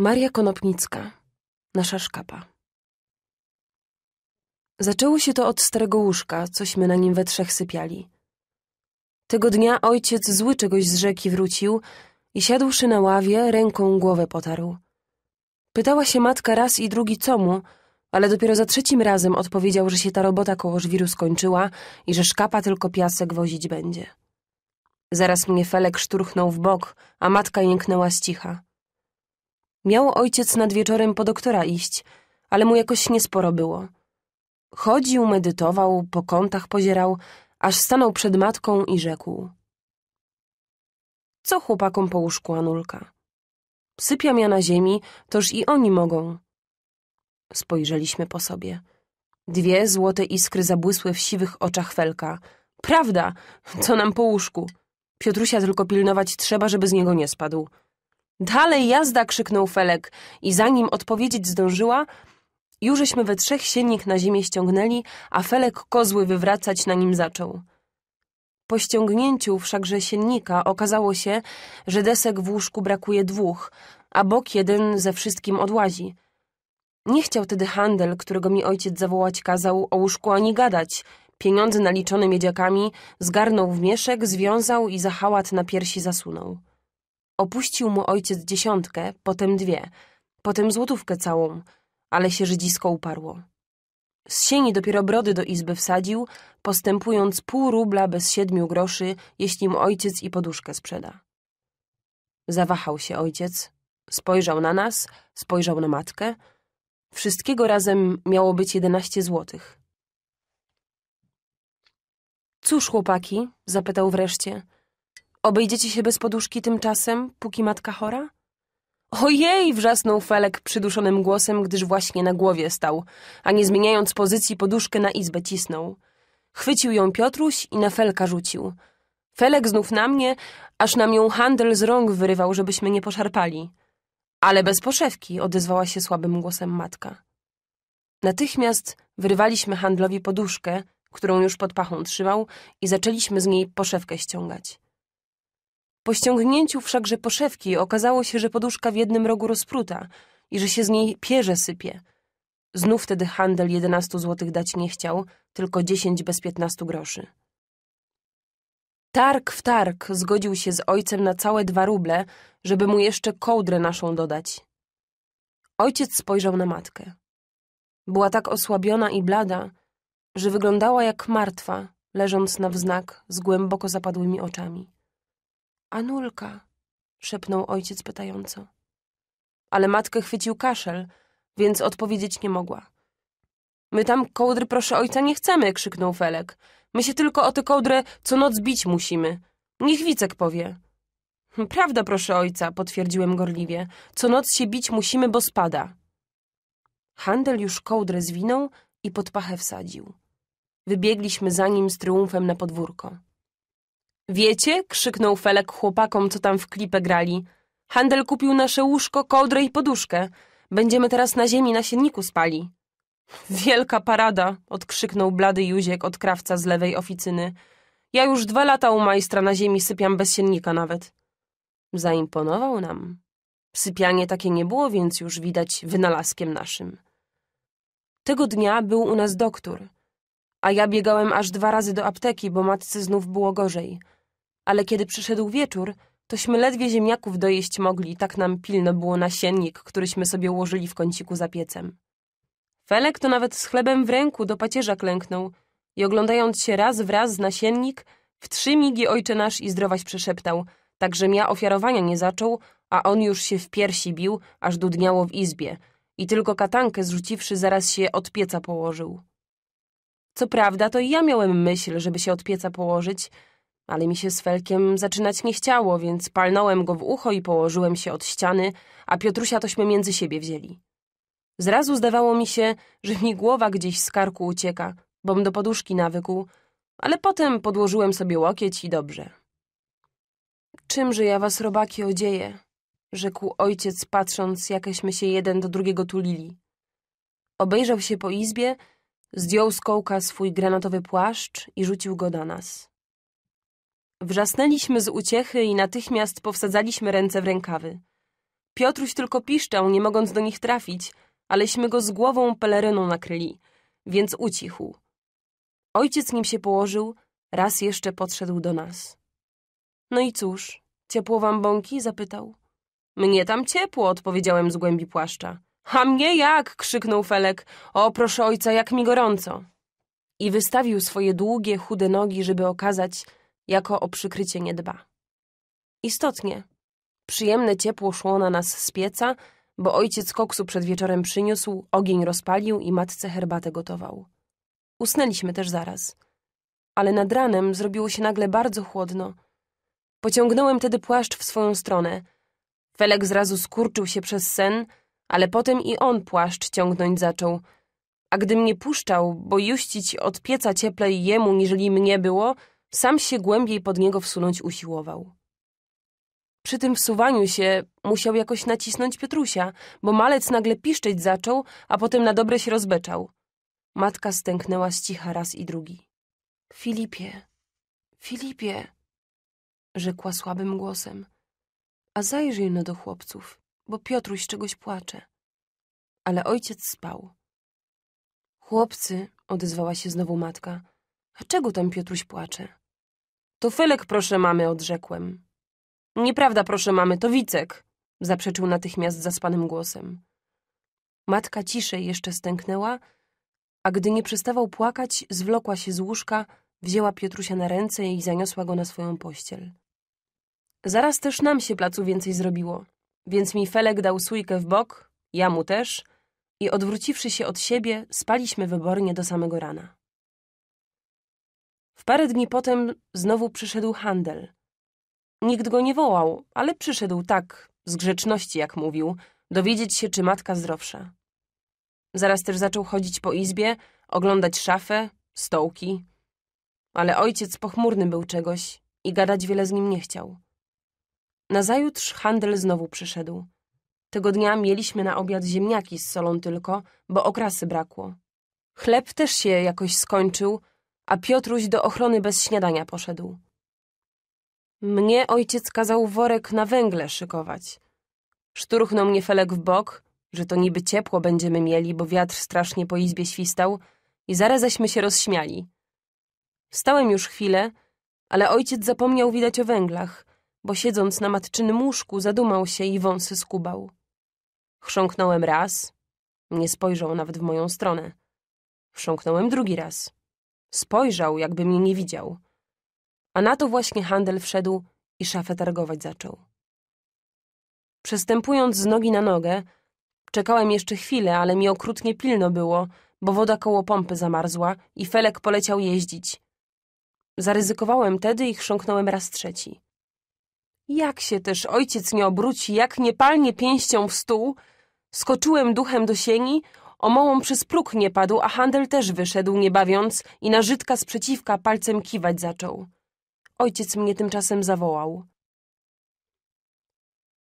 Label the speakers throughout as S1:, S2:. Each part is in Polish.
S1: Maria Konopnicka, nasza szkapa. Zaczęło się to od starego łóżka, cośmy na nim we trzech sypiali. Tego dnia ojciec zły czegoś z rzeki wrócił i siadłszy na ławie, ręką głowę potarł. Pytała się matka raz i drugi co mu, ale dopiero za trzecim razem odpowiedział, że się ta robota koło żwiru skończyła i że szkapa tylko piasek wozić będzie. Zaraz mnie Felek szturchnął w bok, a matka jęknęła z cicha. Miał ojciec nad wieczorem po doktora iść, ale mu jakoś niesporo było. Chodził, medytował, po kątach pozierał, aż stanął przed matką i rzekł. Co chłopakom po łóżku, Anulka? Sypiam ja na ziemi, toż i oni mogą. Spojrzeliśmy po sobie. Dwie złote iskry zabłysły w siwych oczach Felka. Prawda, co nam po łóżku. Piotrusia tylko pilnować trzeba, żeby z niego nie spadł. Dalej jazda! krzyknął Felek i zanim odpowiedzieć zdążyła, jużeśmy we trzech siennik na ziemię ściągnęli, a Felek kozły wywracać na nim zaczął. Po ściągnięciu wszakże siennika okazało się, że desek w łóżku brakuje dwóch, a bok jeden ze wszystkim odłazi. Nie chciał tedy handel, którego mi ojciec zawołać kazał, o łóżku ani gadać. Pieniądze naliczone miedziakami zgarnął w mieszek, związał i za hałat na piersi zasunął. Opuścił mu ojciec dziesiątkę, potem dwie, potem złotówkę całą, ale się Żydzisko uparło. Z sieni dopiero brody do izby wsadził, postępując pół rubla bez siedmiu groszy, jeśli mu ojciec i poduszkę sprzeda. Zawahał się ojciec, spojrzał na nas, spojrzał na matkę. Wszystkiego razem miało być jedenaście złotych. Cóż, chłopaki? zapytał wreszcie. Obejdziecie się bez poduszki tymczasem, póki matka chora? Ojej! wrzasnął Felek przyduszonym głosem, gdyż właśnie na głowie stał, a nie zmieniając pozycji poduszkę na izbę cisnął. Chwycił ją Piotruś i na Felka rzucił. Felek znów na mnie, aż nam ją handel z rąk wyrywał, żebyśmy nie poszarpali. Ale bez poszewki, odezwała się słabym głosem matka. Natychmiast wyrywaliśmy handlowi poduszkę, którą już pod pachą trzymał i zaczęliśmy z niej poszewkę ściągać. Po ściągnięciu wszakże poszewki okazało się, że poduszka w jednym rogu rozpruta i że się z niej pierze sypie. Znów wtedy handel jedenastu złotych dać nie chciał, tylko dziesięć bez piętnastu groszy. Targ w targ zgodził się z ojcem na całe dwa ruble, żeby mu jeszcze kołdrę naszą dodać. Ojciec spojrzał na matkę. Była tak osłabiona i blada, że wyglądała jak martwa, leżąc na wznak z głęboko zapadłymi oczami. Anulka, szepnął ojciec pytająco. Ale matkę chwycił kaszel, więc odpowiedzieć nie mogła. My tam kołdry proszę ojca nie chcemy, krzyknął Felek. My się tylko o te kołdrę co noc bić musimy. Niech Wicek powie. Prawda, proszę ojca, potwierdziłem gorliwie. Co noc się bić musimy, bo spada. Handel już kołdrę zwinął i pod pachę wsadził. Wybiegliśmy za nim z triumfem na podwórko. Wiecie? krzyknął Felek chłopakom, co tam w klipę grali. Handel kupił nasze łóżko, kołdrę i poduszkę. Będziemy teraz na ziemi na sienniku spali. Wielka parada, odkrzyknął blady Juziek od krawca z lewej oficyny. Ja już dwa lata u majstra na ziemi sypiam bez siennika nawet. Zaimponował nam. Sypianie takie nie było, więc już widać wynalazkiem naszym. Tego dnia był u nas doktor, a ja biegałem aż dwa razy do apteki, bo matce znów było gorzej ale kiedy przyszedł wieczór, tośmy ledwie ziemniaków dojeść mogli, tak nam pilno było nasiennik, któryśmy sobie ułożyli w kąciku za piecem. Felek to nawet z chlebem w ręku do pacierza klęknął i oglądając się raz wraz z nasiennik, w trzy migi ojcze nasz i zdrowaś przeszeptał, tak żem ja ofiarowania nie zaczął, a on już się w piersi bił, aż dudniało w izbie i tylko katankę zrzuciwszy zaraz się od pieca położył. Co prawda, to i ja miałem myśl, żeby się od pieca położyć, ale mi się z Felkiem zaczynać nie chciało, więc palnąłem go w ucho i położyłem się od ściany, a Piotrusia tośmy między siebie wzięli. Zrazu zdawało mi się, że mi głowa gdzieś z karku ucieka, bom do poduszki nawykł, ale potem podłożyłem sobie łokieć i dobrze. Czymże ja was, robaki, odzieję? Rzekł ojciec, patrząc, jakeśmy się jeden do drugiego tulili. Obejrzał się po izbie, zdjął z kołka swój granatowy płaszcz i rzucił go do nas. Wrzasnęliśmy z uciechy i natychmiast powsadzaliśmy ręce w rękawy. Piotruś tylko piszczał, nie mogąc do nich trafić, aleśmy go z głową peleryną nakryli, więc ucichł. Ojciec nim się położył, raz jeszcze podszedł do nas. No i cóż, ciepło wam bąki? zapytał. Mnie tam ciepło, odpowiedziałem z głębi płaszcza. A mnie jak? krzyknął Felek. O, proszę ojca, jak mi gorąco. I wystawił swoje długie, chude nogi, żeby okazać, jako o przykrycie nie dba. Istotnie, przyjemne ciepło szło na nas z pieca, bo ojciec koksu przed wieczorem przyniósł, ogień rozpalił i matce herbatę gotował. Usnęliśmy też zaraz. Ale nad ranem zrobiło się nagle bardzo chłodno. Pociągnąłem tedy płaszcz w swoją stronę. Felek zrazu skurczył się przez sen, ale potem i on płaszcz ciągnąć zaczął. A gdy mnie puszczał, bo juścić od pieca cieplej jemu, niżeli mnie było, sam się głębiej pod niego wsunąć usiłował. Przy tym wsuwaniu się musiał jakoś nacisnąć Piotrusia, bo malec nagle piszczeć zaczął, a potem na dobre się rozbeczał. Matka stęknęła z cicha raz i drugi. Filipie, Filipie, rzekła słabym głosem. A zajrzyj no do chłopców, bo Piotruś czegoś płacze. Ale ojciec spał. Chłopcy, odezwała się znowu matka. A czego tam Piotruś płacze? To Felek, proszę mamy, odrzekłem. Nieprawda, proszę mamy, to Wicek, zaprzeczył natychmiast zaspanym głosem. Matka ciszej jeszcze stęknęła, a gdy nie przestawał płakać, zwlokła się z łóżka, wzięła Piotrusia na ręce i zaniosła go na swoją pościel. Zaraz też nam się placu więcej zrobiło, więc mi Felek dał sójkę w bok, ja mu też, i odwróciwszy się od siebie, spaliśmy wybornie do samego rana. W parę dni potem znowu przyszedł handel. Nikt go nie wołał, ale przyszedł tak, z grzeczności, jak mówił, dowiedzieć się, czy matka zdrowsza. Zaraz też zaczął chodzić po izbie, oglądać szafę, stołki. Ale ojciec pochmurny był czegoś i gadać wiele z nim nie chciał. Nazajutrz handel znowu przyszedł. Tego dnia mieliśmy na obiad ziemniaki z solą tylko, bo okrasy brakło. Chleb też się jakoś skończył, a Piotruś do ochrony bez śniadania poszedł. Mnie ojciec kazał worek na węgle szykować. Szturchnął mnie Felek w bok, że to niby ciepło będziemy mieli, bo wiatr strasznie po izbie świstał i zaraześmy się rozśmiali. Wstałem już chwilę, ale ojciec zapomniał widać o węglach, bo siedząc na matczynym łóżku zadumał się i wąsy skubał. Chrząknąłem raz, nie spojrzał nawet w moją stronę. Chrząknąłem drugi raz. Spojrzał, jakby mnie nie widział. A na to właśnie handel wszedł i szafę targować zaczął. Przestępując z nogi na nogę, czekałem jeszcze chwilę, ale mi okrutnie pilno było, bo woda koło pompy zamarzła i Felek poleciał jeździć. Zaryzykowałem tedy i chrząknąłem raz trzeci. Jak się też ojciec nie obróci, jak nie palnie pięścią w stół, skoczyłem duchem do sieni, Omołom przez próg nie padł, a handel też wyszedł, nie bawiąc, i na Żydka z przeciwka palcem kiwać zaczął. Ojciec mnie tymczasem zawołał.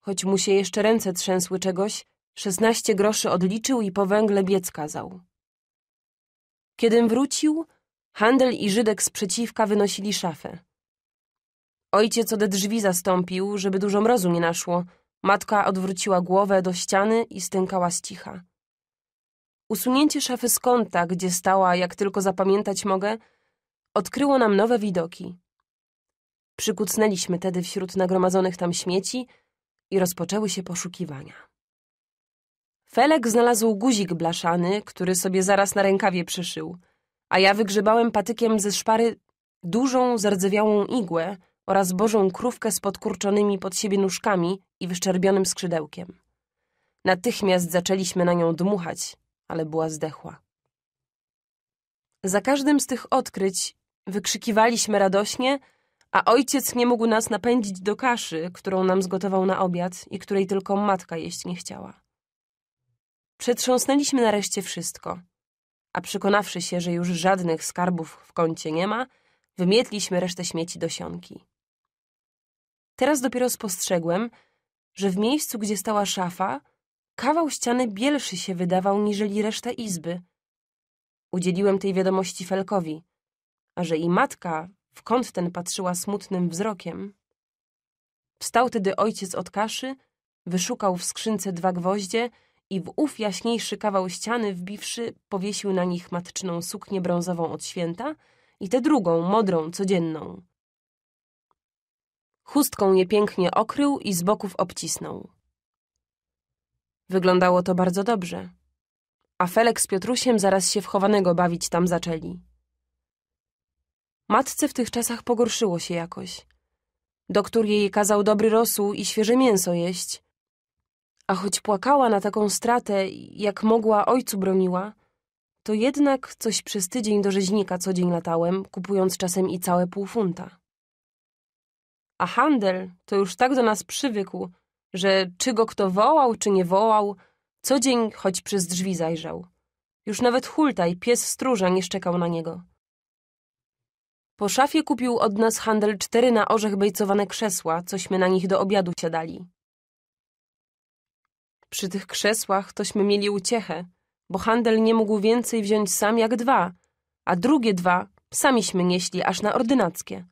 S1: Choć mu się jeszcze ręce trzęsły czegoś, szesnaście groszy odliczył i po węgle biec kazał. Kiedym wrócił, handel i Żydek z przeciwka wynosili szafę. Ojciec ode drzwi zastąpił, żeby dużo mrozu nie naszło. Matka odwróciła głowę do ściany i stękała z cicha. Usunięcie szafy z kąta, gdzie stała, jak tylko zapamiętać mogę, odkryło nam nowe widoki. Przykucnęliśmy tedy wśród nagromadzonych tam śmieci i rozpoczęły się poszukiwania. Felek znalazł guzik blaszany, który sobie zaraz na rękawie przyszył, a ja wygrzebałem patykiem ze szpary dużą, zardzewiałą igłę oraz bożą krówkę z podkurczonymi pod siebie nóżkami i wyszczerbionym skrzydełkiem. Natychmiast zaczęliśmy na nią dmuchać, ale była zdechła. Za każdym z tych odkryć wykrzykiwaliśmy radośnie, a ojciec nie mógł nas napędzić do kaszy, którą nam zgotował na obiad i której tylko matka jeść nie chciała. Przetrząsnęliśmy nareszcie wszystko, a przekonawszy się, że już żadnych skarbów w kącie nie ma, wymietliśmy resztę śmieci do sionki. Teraz dopiero spostrzegłem, że w miejscu, gdzie stała szafa, Kawał ściany bielszy się wydawał niżeli reszta izby. Udzieliłem tej wiadomości Felkowi, a że i matka w kąt ten patrzyła smutnym wzrokiem. Wstał tedy ojciec od kaszy, wyszukał w skrzynce dwa gwoździe i w ów jaśniejszy kawał ściany wbiwszy powiesił na nich matczyną suknię brązową od święta i tę drugą, modrą, codzienną. Chustką je pięknie okrył i z boków obcisnął. Wyglądało to bardzo dobrze. A Felek z Piotrusiem zaraz się wchowanego bawić tam zaczęli. Matce w tych czasach pogorszyło się jakoś. Doktor jej kazał dobry rosół i świeże mięso jeść. A choć płakała na taką stratę, jak mogła ojcu broniła, to jednak coś przez tydzień do rzeźnika co dzień latałem, kupując czasem i całe pół funta. A handel to już tak do nas przywykł, że czy go kto wołał, czy nie wołał, co dzień choć przez drzwi zajrzał. Już nawet hultaj, pies stróża, nie szczekał na niego. Po szafie kupił od nas handel cztery na orzech bejcowane krzesła, cośmy na nich do obiadu siadali. Przy tych krzesłach tośmy mieli uciechę, bo handel nie mógł więcej wziąć sam jak dwa, a drugie dwa samiśmy nieśli aż na ordynackie.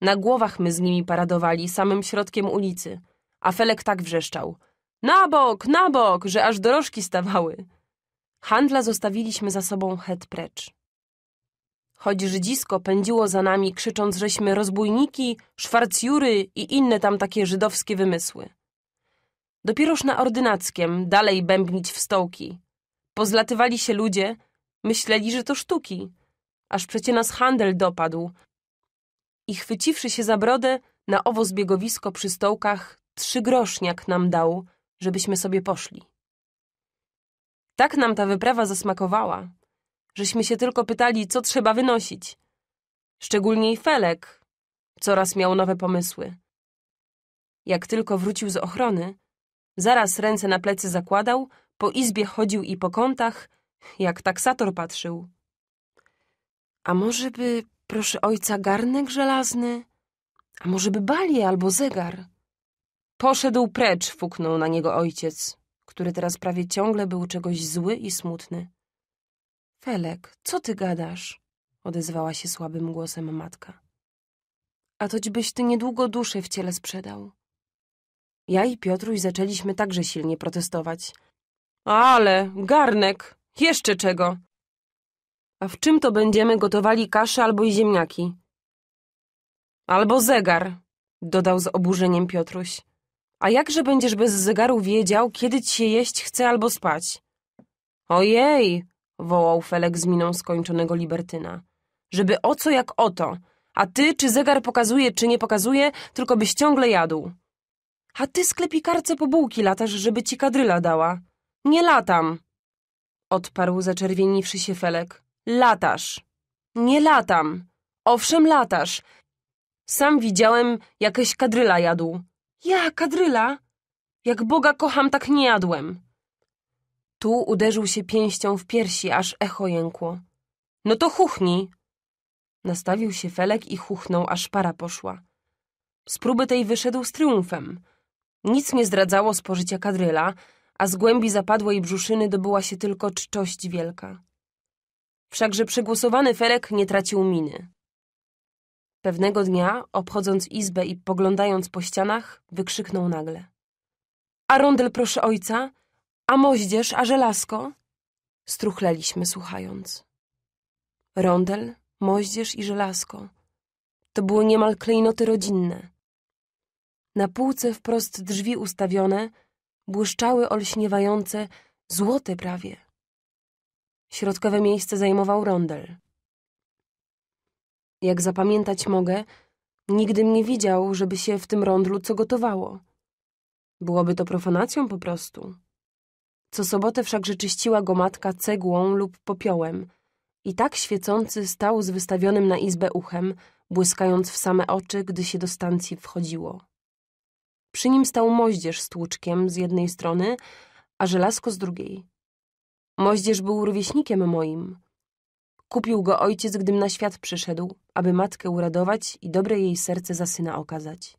S1: Na głowach my z nimi paradowali, samym środkiem ulicy a Felek tak wrzeszczał. Na bok, na bok, że aż dorożki stawały. Handla zostawiliśmy za sobą het precz. Choć Żydzisko pędziło za nami, krzycząc, żeśmy rozbójniki, szwarcjury i inne tam takie żydowskie wymysły. Dopieroż na ordynackiem dalej bębnić w stołki. Pozlatywali się ludzie, myśleli, że to sztuki. Aż przecie nas handel dopadł. I chwyciwszy się za brodę, na owo zbiegowisko przy stołkach Trzy groszniak nam dał, żebyśmy sobie poszli. Tak nam ta wyprawa zasmakowała, żeśmy się tylko pytali, co trzeba wynosić. Szczególnie i Felek coraz miał nowe pomysły. Jak tylko wrócił z ochrony, zaraz ręce na plecy zakładał, po izbie chodził i po kątach, jak taksator patrzył. A może by, proszę ojca, garnek żelazny? A może by balię albo zegar? Poszedł precz, fuknął na niego ojciec, który teraz prawie ciągle był czegoś zły i smutny. Felek, co ty gadasz? odezwała się słabym głosem matka. A toćbyś ty niedługo duszę w ciele sprzedał. Ja i Piotruś zaczęliśmy także silnie protestować. Ale, garnek, jeszcze czego? A w czym to będziemy gotowali kaszę albo i ziemniaki? Albo zegar, dodał z oburzeniem Piotruś. A jakże będziesz bez zegaru wiedział, kiedy ci się jeść chce albo spać? Ojej, wołał Felek z miną skończonego libertyna. Żeby o co jak o to. A ty, czy zegar pokazuje, czy nie pokazuje, tylko byś ciągle jadł. A ty sklepikarce po bułki latasz, żeby ci kadryla dała. Nie latam, odparł zaczerwieniwszy się Felek. Latasz. Nie latam. Owszem, latasz. Sam widziałem, jakaś kadryla jadł. Ja, kadryla? Jak Boga kocham, tak nie jadłem. Tu uderzył się pięścią w piersi, aż echo jękło. No to chuchni! Nastawił się Felek i chuchnął, aż para poszła. Z próby tej wyszedł z triumfem. Nic nie zdradzało spożycia kadryla, a z głębi zapadłej brzuszyny dobyła się tylko czczość wielka. Wszakże przegłosowany Felek nie tracił miny. Pewnego dnia, obchodząc izbę i poglądając po ścianach, wykrzyknął nagle. A rondel proszę ojca, a moździerz, a żelazko? Struchleliśmy słuchając. Rondel, moździerz i żelazko. To było niemal klejnoty rodzinne. Na półce wprost drzwi ustawione błyszczały olśniewające, złote prawie. Środkowe miejsce zajmował rondel. Jak zapamiętać mogę, nigdym nie widział, żeby się w tym rondlu co gotowało. Byłoby to profanacją po prostu. Co sobotę wszakże czyściła go matka cegłą lub popiołem. I tak świecący stał z wystawionym na izbę uchem, błyskając w same oczy, gdy się do stacji wchodziło. Przy nim stał moździerz z tłuczkiem z jednej strony, a żelazko z drugiej. Moździerz był rówieśnikiem moim. Kupił go ojciec, gdym na świat przyszedł, aby matkę uradować i dobre jej serce za syna okazać.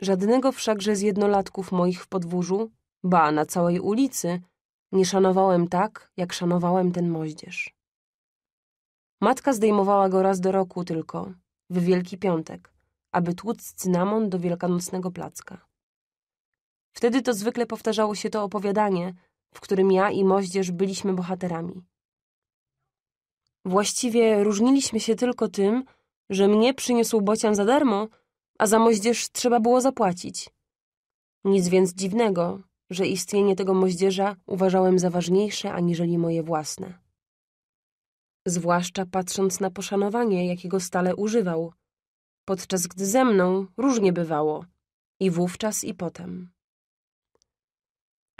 S1: Żadnego wszakże z jednolatków moich w podwórzu, ba, na całej ulicy, nie szanowałem tak, jak szanowałem ten moździerz. Matka zdejmowała go raz do roku tylko, w Wielki Piątek, aby tłuc cynamon do wielkanocnego placka. Wtedy to zwykle powtarzało się to opowiadanie, w którym ja i moździerz byliśmy bohaterami. Właściwie różniliśmy się tylko tym, że mnie przyniósł bocian za darmo, a za moździerz trzeba było zapłacić. Nic więc dziwnego, że istnienie tego moździerza uważałem za ważniejsze aniżeli moje własne. Zwłaszcza patrząc na poszanowanie, jakiego stale używał, podczas gdy ze mną różnie bywało, i wówczas i potem.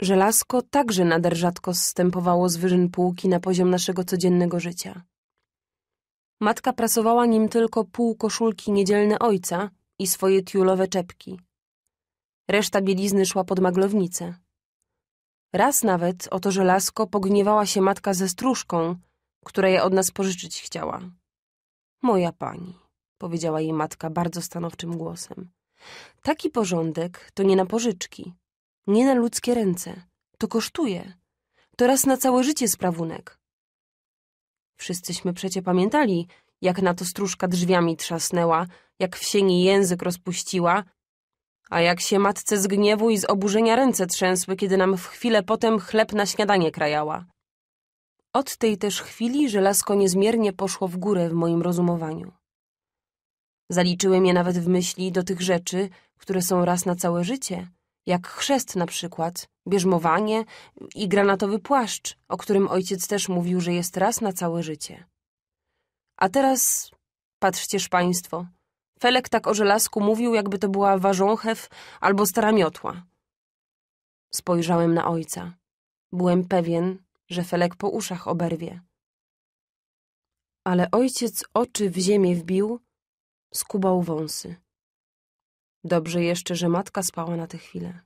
S1: Żelazko także nader rzadko zstępowało z wyżyn półki na poziom naszego codziennego życia. Matka prasowała nim tylko pół koszulki niedzielne ojca i swoje tiulowe czepki. Reszta bielizny szła pod maglownicę. Raz nawet o to żelazko pogniewała się matka ze stróżką, która je od nas pożyczyć chciała. Moja pani, powiedziała jej matka bardzo stanowczym głosem. Taki porządek to nie na pożyczki. Nie na ludzkie ręce. To kosztuje. To raz na całe życie sprawunek. Wszyscyśmy przecie pamiętali, jak na to stróżka drzwiami trzasnęła, jak w sieni język rozpuściła, a jak się matce z gniewu i z oburzenia ręce trzęsły, kiedy nam w chwilę potem chleb na śniadanie krajała. Od tej też chwili żelazko niezmiernie poszło w górę w moim rozumowaniu. Zaliczyłem je nawet w myśli do tych rzeczy, które są raz na całe życie, jak chrzest na przykład, bierzmowanie i granatowy płaszcz, o którym ojciec też mówił, że jest raz na całe życie. A teraz patrzcież państwo. Felek tak o żelazku mówił, jakby to była warząchew albo stara miotła. Spojrzałem na ojca. Byłem pewien, że Felek po uszach oberwie. Ale ojciec oczy w ziemię wbił, skubał wąsy. Dobrze jeszcze, że matka spała na tę chwilę.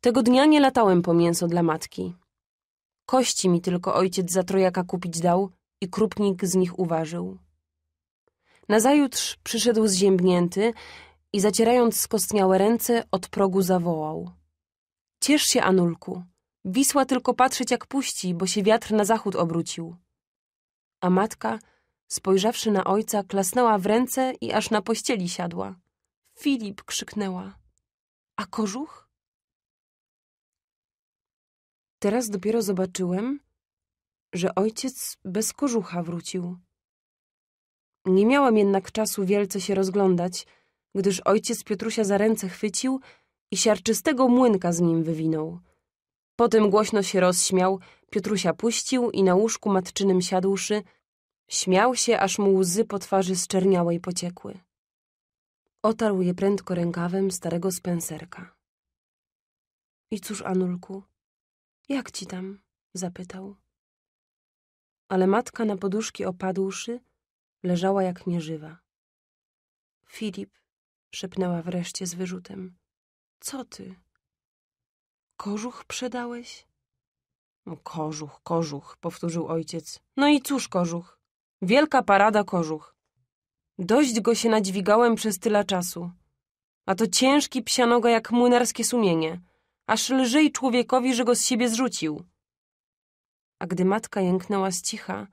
S1: Tego dnia nie latałem po mięso dla matki. Kości mi tylko ojciec za trojaka kupić dał i krupnik z nich uważył. Nazajutrz przyszedł zziębnięty i zacierając skostniałe ręce od progu zawołał. Ciesz się, Anulku. Wisła tylko patrzeć jak puści, bo się wiatr na zachód obrócił. A matka, spojrzawszy na ojca, klasnęła w ręce i aż na pościeli siadła. Filip! krzyknęła. A kożuch? Teraz dopiero zobaczyłem, że ojciec bez kożucha wrócił. Nie miałam jednak czasu wielce się rozglądać, gdyż ojciec Piotrusia za ręce chwycił i siarczystego młynka z nim wywinął. Potem głośno się rozśmiał, Piotrusia puścił i na łóżku matczynym siadłszy, śmiał się, aż mu łzy po twarzy zczerniałej pociekły. Otarł je prędko rękawem starego spencerka. I cóż, Anulku, jak ci tam? zapytał. Ale matka na poduszki opadłszy, leżała jak nieżywa. Filip, szepnęła wreszcie z wyrzutem. Co ty? Kożuch przedałeś? Kożuch, kożuch, powtórzył ojciec. No i cóż, kożuch? Wielka parada kożuch. Dość go się nadźwigałem przez tyle czasu. A to ciężki psianoga jak młynarskie sumienie. Aż lżej człowiekowi, że go z siebie zrzucił. A gdy matka jęknęła z cicha,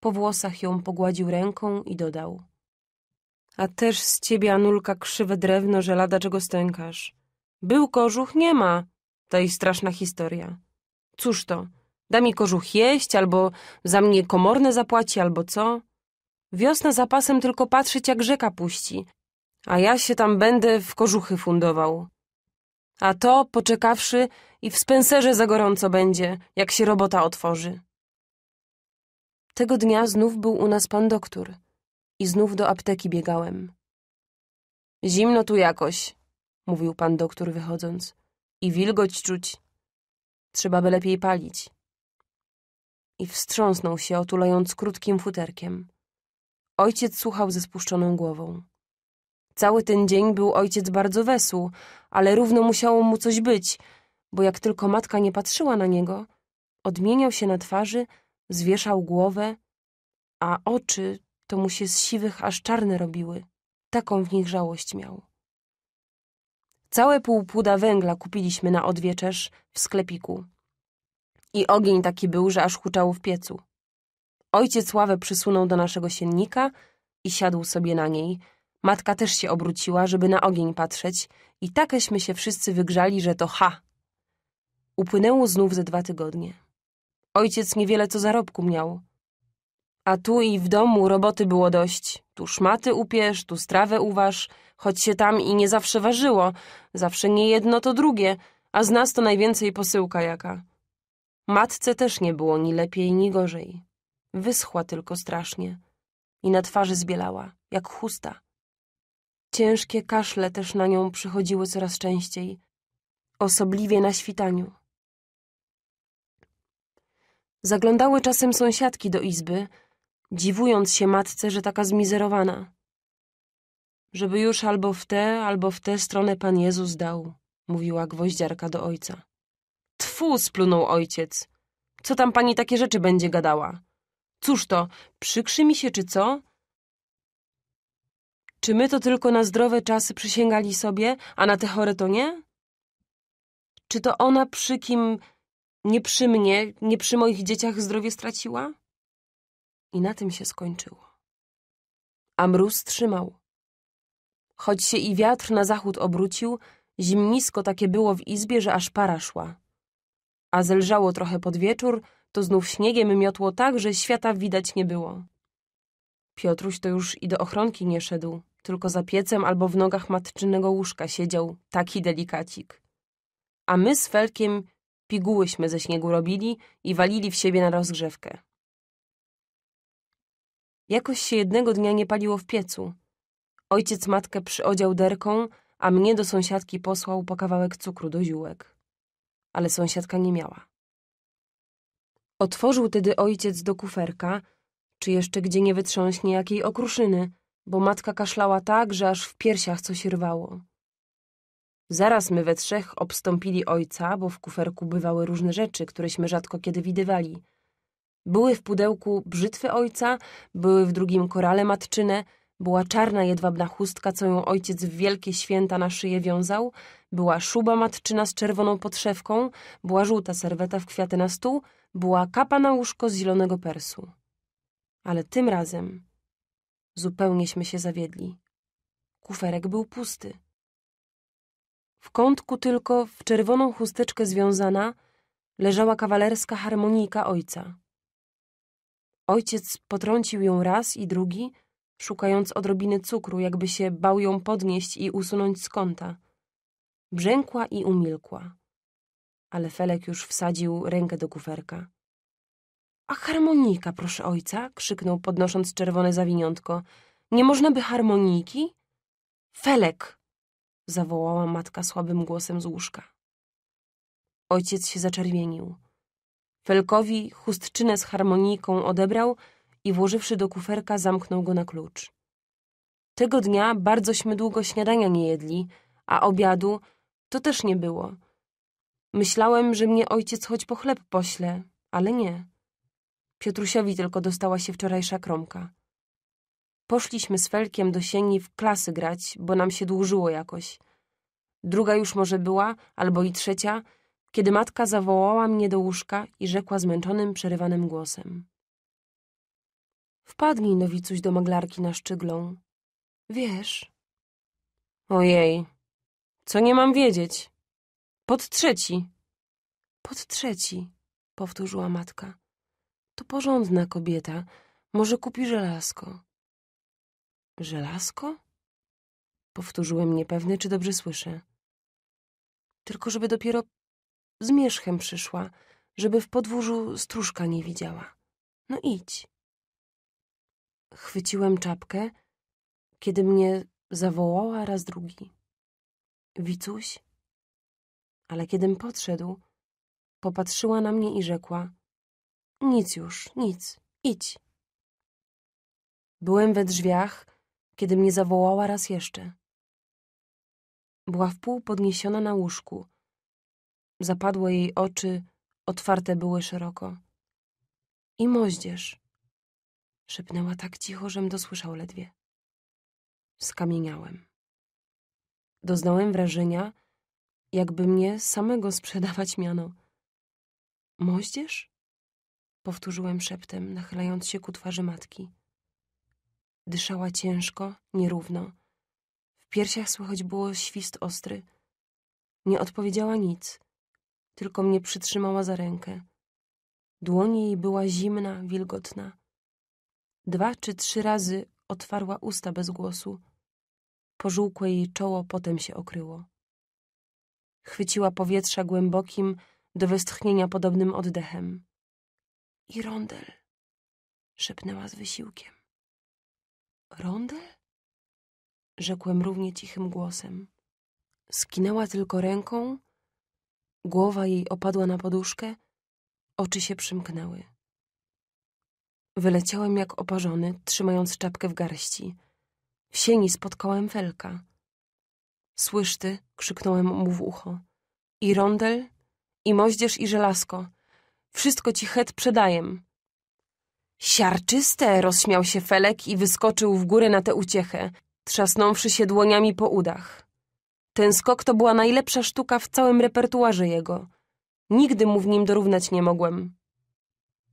S1: po włosach ją pogładził ręką i dodał. A też z ciebie, Anulka, krzywe drewno, że lada czego stękasz. Był kożuch, nie ma. To i straszna historia. Cóż to, da mi kożuch jeść, albo za mnie komorne zapłaci, albo co? Wiosna za pasem tylko patrzeć, jak rzeka puści, a ja się tam będę w kożuchy fundował. A to, poczekawszy, i w spenserze za gorąco będzie, jak się robota otworzy. Tego dnia znów był u nas pan doktor i znów do apteki biegałem. Zimno tu jakoś, mówił pan doktor wychodząc, i wilgoć czuć. Trzeba by lepiej palić. I wstrząsnął się, otulając krótkim futerkiem. Ojciec słuchał ze spuszczoną głową. Cały ten dzień był ojciec bardzo wesół, ale równo musiało mu coś być, bo jak tylko matka nie patrzyła na niego, odmieniał się na twarzy, zwieszał głowę, a oczy to mu się z siwych aż czarne robiły. Taką w nich żałość miał. Całe pół puda węgla kupiliśmy na odwieczerz w sklepiku. I ogień taki był, że aż huczało w piecu. Ojciec ławę przysunął do naszego siennika i siadł sobie na niej. Matka też się obróciła, żeby na ogień patrzeć i takeśmy się wszyscy wygrzali, że to ha! Upłynęło znów ze dwa tygodnie. Ojciec niewiele co zarobku miał. A tu i w domu roboty było dość. Tu szmaty upiesz, tu strawę uważ, choć się tam i nie zawsze ważyło. Zawsze nie jedno to drugie, a z nas to najwięcej posyłka jaka. Matce też nie było ni lepiej, ni gorzej. Wyschła tylko strasznie i na twarzy zbielała, jak chusta. Ciężkie kaszle też na nią przychodziły coraz częściej, osobliwie na świtaniu. Zaglądały czasem sąsiadki do izby, dziwując się matce, że taka zmizerowana. Żeby już albo w tę, albo w tę stronę Pan Jezus dał, mówiła gwoździarka do ojca. Tfu, splunął ojciec. Co tam pani takie rzeczy będzie gadała? Cóż to, przykrzy mi się czy co? Czy my to tylko na zdrowe czasy przysięgali sobie, a na te chore to nie? Czy to ona przy kim, nie przy mnie, nie przy moich dzieciach zdrowie straciła? I na tym się skończyło. A mróz trzymał. Choć się i wiatr na zachód obrócił, zimnisko takie było w izbie, że aż para szła. A zelżało trochę pod wieczór, to znów śniegiem miotło tak, że świata widać nie było. Piotruś to już i do ochronki nie szedł, tylko za piecem albo w nogach matczynego łóżka siedział, taki delikacik. A my z Felkiem pigułyśmy ze śniegu robili i walili w siebie na rozgrzewkę. Jakoś się jednego dnia nie paliło w piecu. Ojciec matkę przyodział derką, a mnie do sąsiadki posłał po kawałek cukru do ziółek. Ale sąsiadka nie miała. Otworzył tedy ojciec do kuferka, czy jeszcze gdzie nie wytrząśnie jakiej okruszyny, bo matka kaszlała tak, że aż w piersiach coś rwało. Zaraz my we trzech obstąpili ojca, bo w kuferku bywały różne rzeczy, któreśmy rzadko kiedy widywali. Były w pudełku brzytwy ojca, były w drugim korale matczyne, była czarna jedwabna chustka, co ją ojciec w wielkie święta na szyję wiązał, była szuba matczyna z czerwoną podszewką, była żółta serweta w kwiaty na stół – była kapa na łóżko z zielonego persu. Ale tym razem zupełnieśmy się zawiedli. Kuferek był pusty. W kątku tylko, w czerwoną chusteczkę związana, leżała kawalerska harmonika ojca. Ojciec potrącił ją raz i drugi, szukając odrobiny cukru, jakby się bał ją podnieść i usunąć z kąta. Brzękła i umilkła ale Felek już wsadził rękę do kuferka. A harmonika, proszę ojca, krzyknął, podnosząc czerwone zawiniątko. Nie można by harmoniki? Felek! zawołała matka słabym głosem z łóżka. Ojciec się zaczerwienił. Felkowi chustczynę z harmoniką odebrał i włożywszy do kuferka zamknął go na klucz. Tego dnia bardzośmy długo śniadania nie jedli, a obiadu to też nie było – Myślałem, że mnie ojciec choć po chleb pośle, ale nie. Piotrusiowi tylko dostała się wczorajsza kromka. Poszliśmy z Felkiem do sieni w klasy grać, bo nam się dłużyło jakoś. Druga już może była, albo i trzecia, kiedy matka zawołała mnie do łóżka i rzekła zmęczonym, przerywanym głosem. Wpadnij, nowicuś, do maglarki na szczyglą. Wiesz. Ojej, co nie mam wiedzieć? Pod trzeci. Pod trzeci, powtórzyła matka. To porządna kobieta. Może kupi żelazko. Żelazko? Powtórzyłem niepewny, czy dobrze słyszę. Tylko żeby dopiero z mieszchem przyszła, żeby w podwórzu stróżka nie widziała. No idź. Chwyciłem czapkę, kiedy mnie zawołała raz drugi. Wicuś? ale kiedym podszedł, popatrzyła na mnie i rzekła nic już, nic, idź. Byłem we drzwiach, kiedy mnie zawołała raz jeszcze. Była wpół podniesiona na łóżku. Zapadłe jej oczy otwarte były szeroko. I moździerz. Szepnęła tak cicho, żem dosłyszał ledwie. Skamieniałem. Doznałem wrażenia, jakby mnie samego sprzedawać miano. Moździerz? Powtórzyłem szeptem, nachylając się ku twarzy matki. Dyszała ciężko, nierówno. W piersiach słychać było świst ostry. Nie odpowiedziała nic, tylko mnie przytrzymała za rękę. Dłoń jej była zimna, wilgotna. Dwa czy trzy razy otwarła usta bez głosu. Pożółkłe jej czoło potem się okryło. Chwyciła powietrza głębokim, do westchnienia podobnym oddechem. I rondel, szepnęła z wysiłkiem. Rondel? Rzekłem równie cichym głosem. Skinęła tylko ręką, głowa jej opadła na poduszkę, oczy się przymknęły. Wyleciałem jak oparzony, trzymając czapkę w garści. W sieni spotkałem felka. Słysz ty, krzyknąłem mu w ucho. I rondel, i moździerz, i żelazko. Wszystko ci het przedajem. Siarczyste, rozśmiał się Felek i wyskoczył w górę na tę uciechę, trzasnąwszy się dłoniami po udach. Ten skok to była najlepsza sztuka w całym repertuarze jego. Nigdy mu w nim dorównać nie mogłem.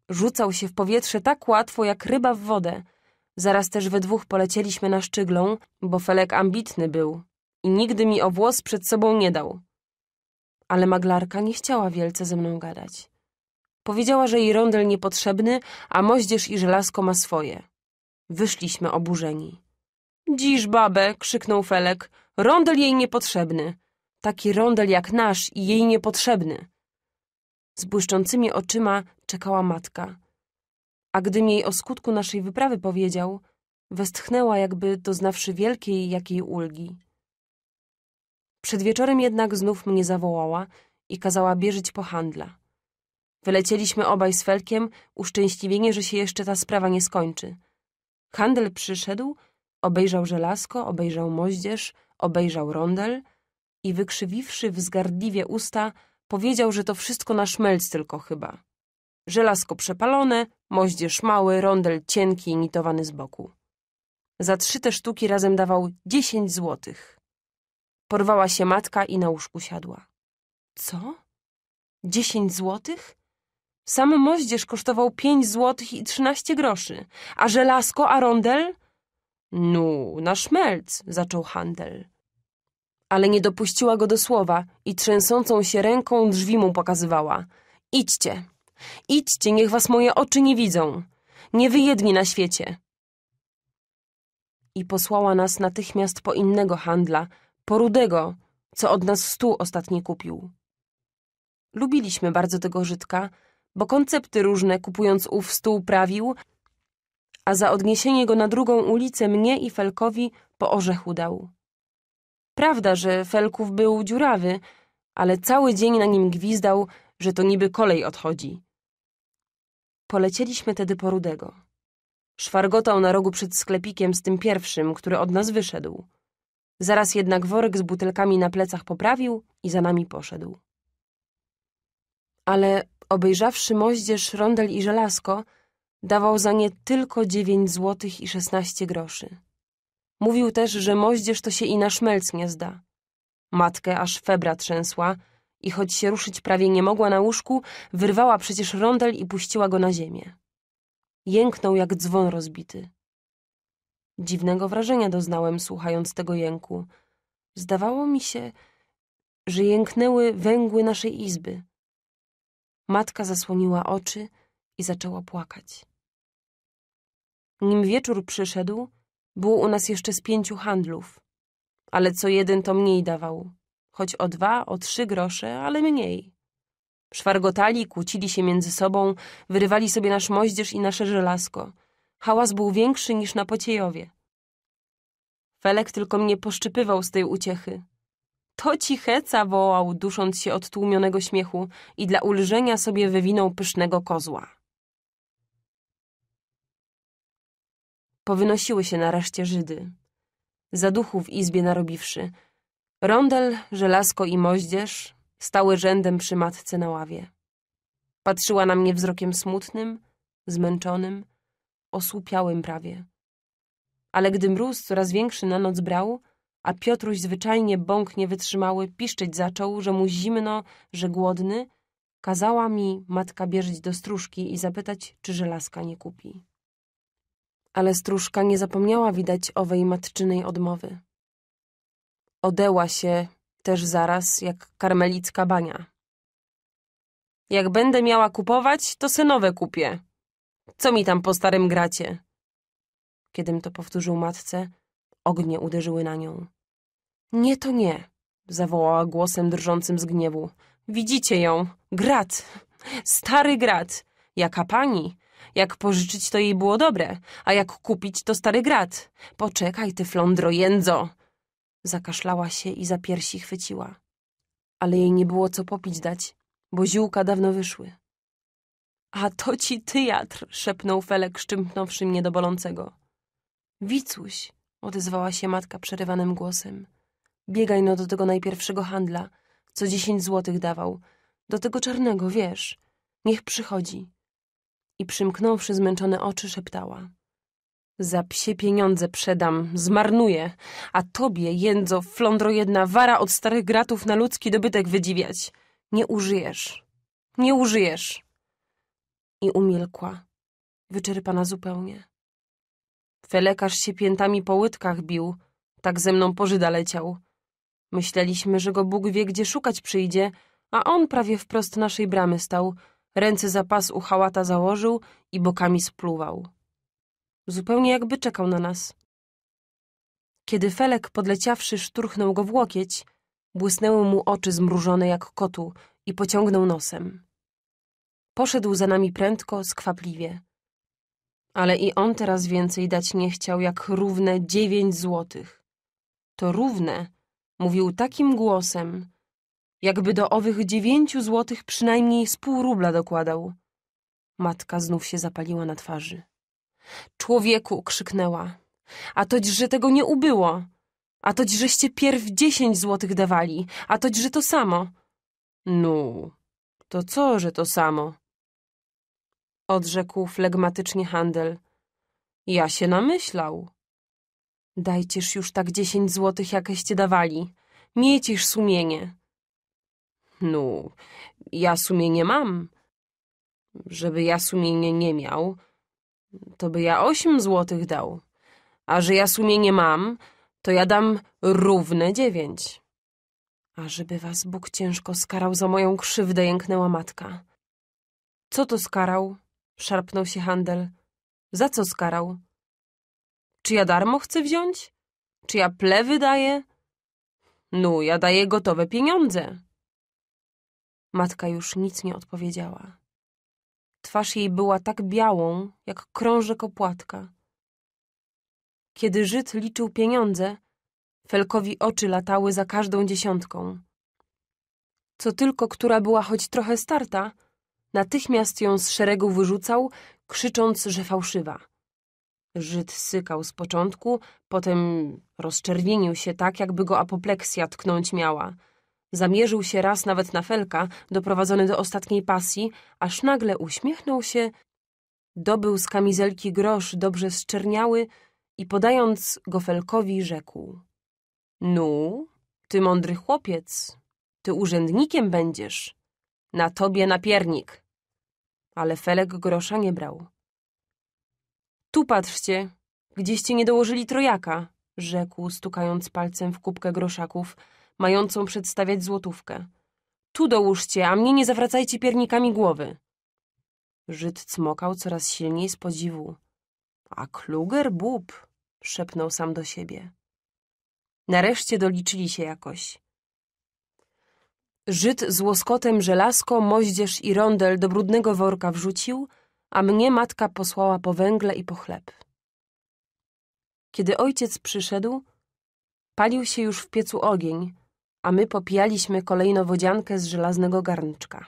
S1: Rzucał się w powietrze tak łatwo jak ryba w wodę. Zaraz też we dwóch polecieliśmy na szczyglą, bo Felek ambitny był, i nigdy mi o włos przed sobą nie dał. Ale maglarka nie chciała wielce ze mną gadać. Powiedziała, że jej rondel niepotrzebny, a moździerz i żelazko ma swoje. Wyszliśmy oburzeni. Dziś babę, krzyknął Felek, rondel jej niepotrzebny. Taki rondel jak nasz i jej niepotrzebny. Z błyszczącymi oczyma czekała matka. A gdym jej o skutku naszej wyprawy powiedział, westchnęła jakby doznawszy wielkiej jakiej ulgi. Przed wieczorem jednak znów mnie zawołała i kazała bierzeć po handla. Wylecieliśmy obaj z Felkiem, uszczęśliwienie, że się jeszcze ta sprawa nie skończy. Handel przyszedł, obejrzał żelazko, obejrzał moździerz, obejrzał rondel i wykrzywiwszy wzgardliwie usta, powiedział, że to wszystko na szmelc tylko chyba. Żelazko przepalone, moździerz mały, rondel cienki i nitowany z boku. Za trzy te sztuki razem dawał dziesięć złotych. Porwała się matka i na łóżku siadła. Co? Dziesięć złotych? Sam moździerz kosztował pięć złotych i trzynaście groszy, a żelazko, a rondel? No, na szmelc, zaczął handel. Ale nie dopuściła go do słowa i trzęsącą się ręką drzwi mu pokazywała. Idźcie, idźcie, niech was moje oczy nie widzą. Nie wyjedni na świecie. I posłała nas natychmiast po innego handla, po Rudego, co od nas stół ostatni kupił. Lubiliśmy bardzo tego Żydka, bo koncepty różne kupując ów stół prawił, a za odniesienie go na drugą ulicę mnie i Felkowi po orzechu dał. Prawda, że Felków był dziurawy, ale cały dzień na nim gwizdał, że to niby kolej odchodzi. Polecieliśmy tedy po Rudego. Szwargotał na rogu przed sklepikiem z tym pierwszym, który od nas wyszedł. Zaraz jednak worek z butelkami na plecach poprawił i za nami poszedł. Ale obejrzawszy moździerz, rondel i żelazko, dawał za nie tylko dziewięć złotych i szesnaście groszy. Mówił też, że moździerz to się i na szmelc nie zda. Matkę aż febra trzęsła i choć się ruszyć prawie nie mogła na łóżku, wyrwała przecież rondel i puściła go na ziemię. Jęknął jak dzwon rozbity. Dziwnego wrażenia doznałem, słuchając tego jęku. Zdawało mi się, że jęknęły węgły naszej izby. Matka zasłoniła oczy i zaczęła płakać. Nim wieczór przyszedł, było u nas jeszcze z pięciu handlów, ale co jeden to mniej dawał, choć o dwa, o trzy grosze, ale mniej. Szwargotali, kłócili się między sobą, wyrywali sobie nasz moździerz i nasze żelazko – Hałas był większy niż na pociejowie. Felek tylko mnie poszczypywał z tej uciechy. To ci heca wołał, dusząc się od tłumionego śmiechu i dla ulżenia sobie wywinął pysznego kozła. Powynosiły się nareszcie Żydy. Zaduchu w izbie narobiwszy. Rondel, żelazko i moździerz stały rzędem przy matce na ławie. Patrzyła na mnie wzrokiem smutnym, zmęczonym, osłupiałym prawie. Ale gdy mróz coraz większy na noc brał, a Piotruś zwyczajnie bąk nie wytrzymały piszczeć zaczął, że mu zimno, że głodny, kazała mi matka bierzeć do stróżki i zapytać, czy żelazka nie kupi. Ale stróżka nie zapomniała widać owej matczynej odmowy. Odeła się też zaraz jak karmelicka bania. Jak będę miała kupować, to synowe kupię, co mi tam po starym gracie? Kiedym to powtórzył matce, ognie uderzyły na nią. Nie to nie, zawołała głosem drżącym z gniewu. Widzicie ją, grat, stary grat, jaka pani. Jak pożyczyć, to jej było dobre, a jak kupić, to stary grat. Poczekaj, ty flądro jędzo! Zakaszlała się i za piersi chwyciła. Ale jej nie było co popić dać, bo ziółka dawno wyszły. A to ci tyjatr, szepnął Felek, szczypnąwszy mnie do bolącego. Wicuś, odezwała się matka przerywanym głosem. Biegaj no do tego najpierwszego handla, co dziesięć złotych dawał. Do tego czarnego, wiesz. Niech przychodzi. I przymknąwszy zmęczone oczy, szeptała. Za psie pieniądze przedam, zmarnuję, a tobie, jędzo, flądro jedna wara od starych gratów na ludzki dobytek wydziwiać. Nie użyjesz. Nie użyjesz i umilkła, wyczerpana zupełnie. Felekarz się piętami po łydkach bił, tak ze mną pożyda leciał. Myśleliśmy, że go Bóg wie, gdzie szukać przyjdzie, a on prawie wprost naszej bramy stał, ręce za pas u hałata założył i bokami spluwał. Zupełnie jakby czekał na nas. Kiedy Felek podleciawszy szturchnął go w łokieć, błysnęły mu oczy zmrużone jak kotu i pociągnął nosem. Poszedł za nami prędko, skwapliwie. Ale i on teraz więcej dać nie chciał, jak równe dziewięć złotych. To równe, mówił takim głosem, jakby do owych dziewięciu złotych przynajmniej z pół rubla dokładał. Matka znów się zapaliła na twarzy. Człowieku, krzyknęła, a toć, że tego nie ubyło, a toć, żeście pierw dziesięć złotych dawali, a toć, że to samo. No, to co, że to samo? odrzekł flegmatycznie Handel. Ja się namyślał. Dajcież już tak dziesięć złotych, jakieście dawali. Miecisz sumienie. No, ja sumienie mam. Żeby ja sumienie nie miał, to by ja osiem złotych dał. A że ja sumienie mam, to ja dam równe dziewięć. A żeby was Bóg ciężko skarał za moją krzywdę, jęknęła matka. Co to skarał? Szarpnął się handel. Za co skarał? Czy ja darmo chcę wziąć? Czy ja plewy daję? No, ja daję gotowe pieniądze. Matka już nic nie odpowiedziała. Twarz jej była tak białą, jak krążek opłatka. Kiedy Żyd liczył pieniądze, Felkowi oczy latały za każdą dziesiątką. Co tylko która była choć trochę starta, Natychmiast ją z szeregu wyrzucał, krzycząc, że fałszywa. Żyd sykał z początku, potem rozczerwienił się tak, jakby go apopleksja tknąć miała. Zamierzył się raz nawet na felka, doprowadzony do ostatniej pasji, aż nagle uśmiechnął się, dobył z kamizelki grosz dobrze zczerniały i podając go felkowi rzekł. Nu, ty mądry chłopiec, ty urzędnikiem będziesz. Na tobie napiernik. Ale Felek grosza nie brał. Tu patrzcie, gdzieście nie dołożyli trojaka, rzekł, stukając palcem w kubkę groszaków, mającą przedstawiać złotówkę. Tu dołóżcie, a mnie nie zawracajcie piernikami głowy. Żyd cmokał coraz silniej z podziwu. A kluger bób, szepnął sam do siebie. Nareszcie doliczyli się jakoś. Żyd z łoskotem żelazko, moździerz i rondel do brudnego worka wrzucił, a mnie matka posłała po węgle i po chleb. Kiedy ojciec przyszedł, palił się już w piecu ogień, a my popijaliśmy kolejno wodziankę z żelaznego garnczka.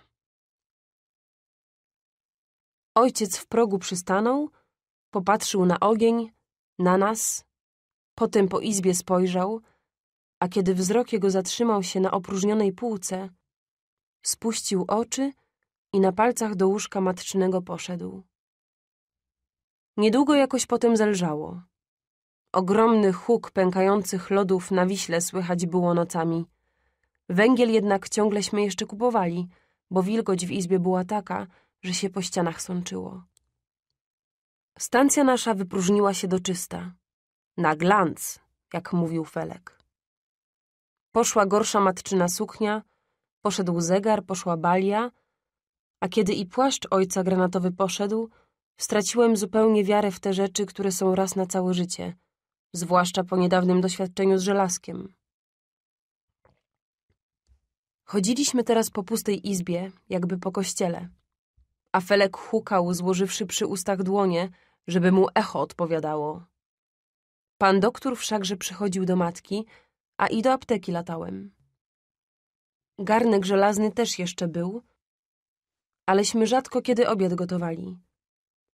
S1: Ojciec w progu przystanął, popatrzył na ogień, na nas, potem po izbie spojrzał, a kiedy wzrok jego zatrzymał się na opróżnionej półce, spuścił oczy i na palcach do łóżka matczynego poszedł. Niedługo jakoś potem zelżało. Ogromny huk pękających lodów na Wiśle słychać było nocami. Węgiel jednak ciągleśmy jeszcze kupowali, bo wilgoć w izbie była taka, że się po ścianach sączyło. Stancja nasza wypróżniła się do czysta. Na glanc, jak mówił Felek. Poszła gorsza matczyna suknia, Poszedł zegar, poszła balia, a kiedy i płaszcz ojca granatowy poszedł, straciłem zupełnie wiarę w te rzeczy, które są raz na całe życie, zwłaszcza po niedawnym doświadczeniu z żelazkiem. Chodziliśmy teraz po pustej izbie, jakby po kościele. A Felek hukał, złożywszy przy ustach dłonie, żeby mu echo odpowiadało. Pan doktor wszakże przychodził do matki, a i do apteki latałem. Garnek żelazny też jeszcze był, aleśmy rzadko kiedy obiad gotowali.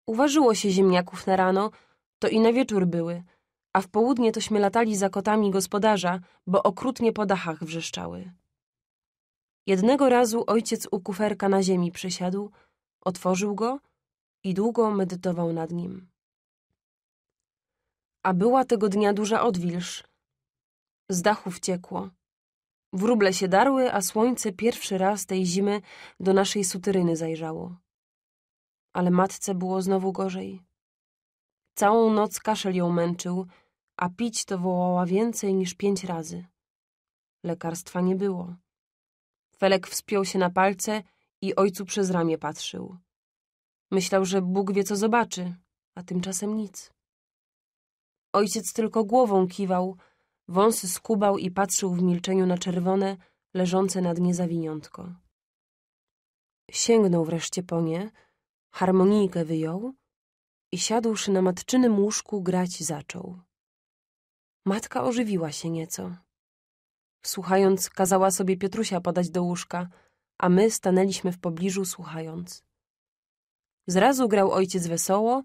S1: Uważyło się ziemniaków na rano, to i na wieczór były, a w południe tośmy latali za kotami gospodarza, bo okrutnie po dachach wrzeszczały. Jednego razu ojciec u kuferka na ziemi przysiadł, otworzył go i długo medytował nad nim. A była tego dnia duża odwilż. Z dachu wciekło, Wróble się darły, a słońce pierwszy raz tej zimy do naszej suteryny zajrzało. Ale matce było znowu gorzej. Całą noc kaszel ją męczył, a pić to wołała więcej niż pięć razy. Lekarstwa nie było. Felek wspiął się na palce i ojcu przez ramię patrzył. Myślał, że Bóg wie, co zobaczy, a tymczasem nic. Ojciec tylko głową kiwał, Wąsy skubał i patrzył w milczeniu na czerwone, leżące na dnie zawiniątko. Sięgnął wreszcie po nie, harmonijkę wyjął i siadłszy na matczynym łóżku grać zaczął. Matka ożywiła się nieco. Słuchając, kazała sobie Piotrusia podać do łóżka, a my stanęliśmy w pobliżu słuchając. Zrazu grał ojciec wesoło,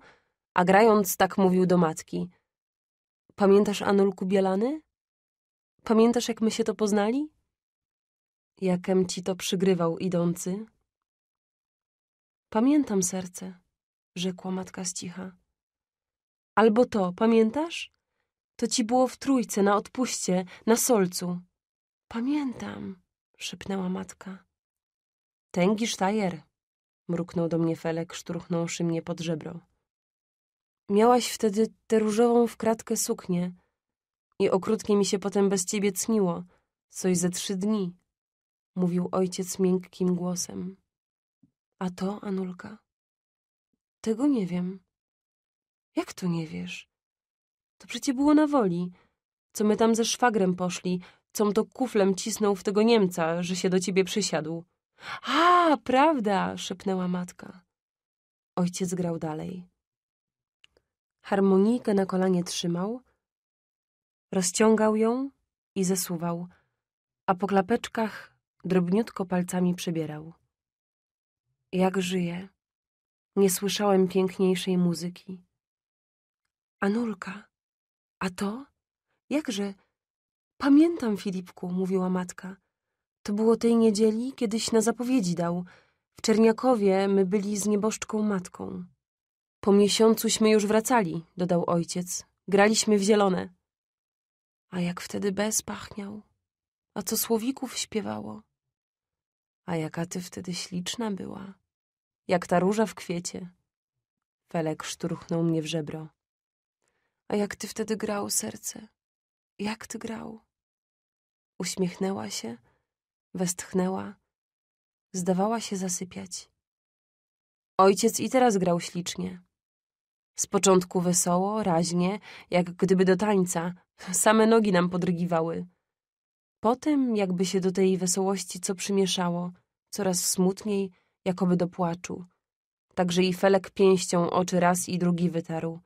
S1: a grając tak mówił do matki. Pamiętasz Anulku Bielany? Pamiętasz, jak my się to poznali? Jakem ci to przygrywał idący? Pamiętam serce, rzekła matka z cicha. Albo to, pamiętasz? To ci było w trójce, na odpuście, na solcu. Pamiętam, szepnęła matka. Tęgi sztajer, mruknął do mnie Felek, szturchnąwszy mnie pod żebro. Miałaś wtedy tę różową w kratkę suknię, i okrutnie mi się potem bez ciebie cniło. Coś ze trzy dni, mówił ojciec miękkim głosem. A to, Anulka? Tego nie wiem. Jak to nie wiesz? To przecie było na woli. Co my tam ze szwagrem poszli, com to kuflem cisnął w tego Niemca, że się do ciebie przysiadł. A, prawda, szepnęła matka. Ojciec grał dalej. Harmonijkę na kolanie trzymał, Rozciągał ją i zesuwał, a po klapeczkach drobniutko palcami przebierał. Jak żyję, nie słyszałem piękniejszej muzyki. Anulka, a to? Jakże? Pamiętam, Filipku, mówiła matka. To było tej niedzieli, kiedyś na zapowiedzi dał. W Czerniakowie my byli z nieboszczką matką. Po miesiącuśmy już wracali, dodał ojciec. Graliśmy w zielone. A jak wtedy bez pachniał? A co słowików śpiewało? A jaka ty wtedy śliczna była? Jak ta róża w kwiecie? Felek szturchnął mnie w żebro. A jak ty wtedy grał serce? Jak ty grał? Uśmiechnęła się, westchnęła, zdawała się zasypiać. Ojciec i teraz grał ślicznie. Z początku wesoło, raźnie, jak gdyby do tańca. Same nogi nam podrygiwały. Potem jakby się do tej wesołości co przymieszało, coraz smutniej, jakoby do płaczu. Także i Felek pięścią oczy raz i drugi wytarł.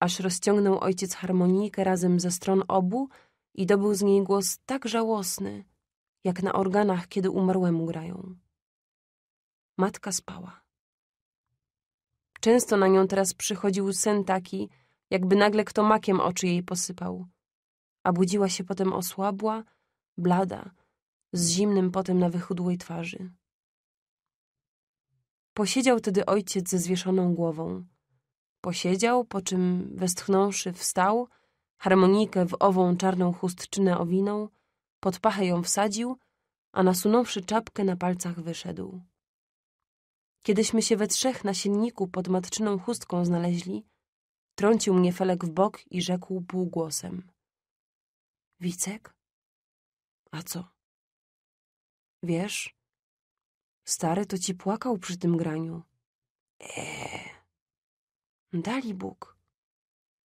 S1: Aż rozciągnął ojciec harmonijkę razem ze stron obu i dobył z niej głos tak żałosny, jak na organach, kiedy umarłemu grają. Matka spała. Często na nią teraz przychodził sen taki, jakby nagle kto makiem oczy jej posypał. A budziła się potem osłabła, blada, z zimnym potem na wychudłej twarzy. Posiedział tedy ojciec ze zwieszoną głową. Posiedział, po czym westchnąwszy wstał, harmonikę w ową czarną chustczynę owinął, pod pachę ją wsadził, a nasunąwszy czapkę na palcach wyszedł. Kiedyśmy się we trzech na silniku pod matczyną chustką znaleźli, trącił mnie Felek w bok i rzekł półgłosem. Wicek? A co? Wiesz, stary to ci płakał przy tym graniu. Eee. Dali Bóg.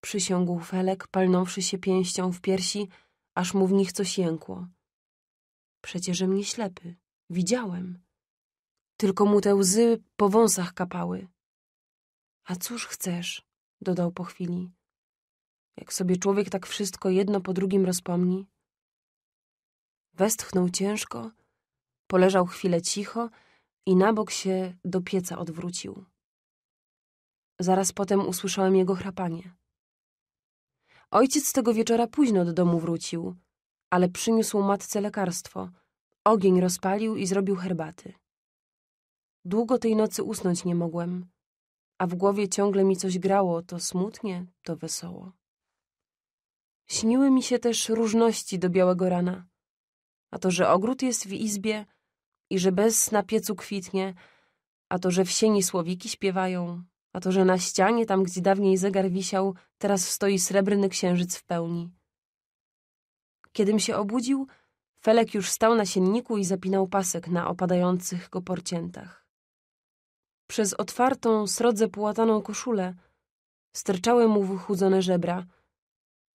S1: Przysiągł Felek, palnąwszy się pięścią w piersi, aż mu w nich coś jękło. Przecież mnie ślepy. Widziałem tylko mu te łzy po wąsach kapały. A cóż chcesz? dodał po chwili. Jak sobie człowiek tak wszystko jedno po drugim rozpomni. Westchnął ciężko, poleżał chwilę cicho i na bok się do pieca odwrócił. Zaraz potem usłyszałem jego chrapanie. Ojciec tego wieczora późno do domu wrócił, ale przyniósł matce lekarstwo. Ogień rozpalił i zrobił herbaty. Długo tej nocy usnąć nie mogłem, a w głowie ciągle mi coś grało, to smutnie, to wesoło. Śniły mi się też różności do białego rana, a to, że ogród jest w izbie i że bez na piecu kwitnie, a to, że w sieni słowiki śpiewają, a to, że na ścianie, tam gdzie dawniej zegar wisiał, teraz stoi srebrny księżyc w pełni. Kiedym się obudził, Felek już stał na sienniku i zapinał pasek na opadających go porciętach. Przez otwartą, srodze połataną koszulę sterczały mu wychudzone żebra.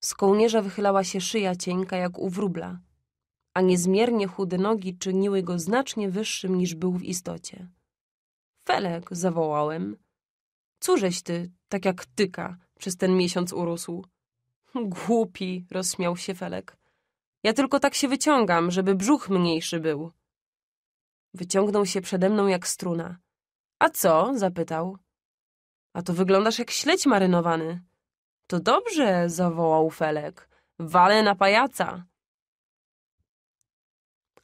S1: Z kołnierza wychylała się szyja cienka jak u wróbla, a niezmiernie chude nogi czyniły go znacznie wyższym niż był w istocie. Felek, zawołałem. Cóżeś ty, tak jak tyka, przez ten miesiąc urósł? Głupi, rozśmiał się Felek. Ja tylko tak się wyciągam, żeby brzuch mniejszy był. Wyciągnął się przede mną jak struna. A co? zapytał. A to wyglądasz jak śledź marynowany. To dobrze, zawołał Felek. Wale na pajaca.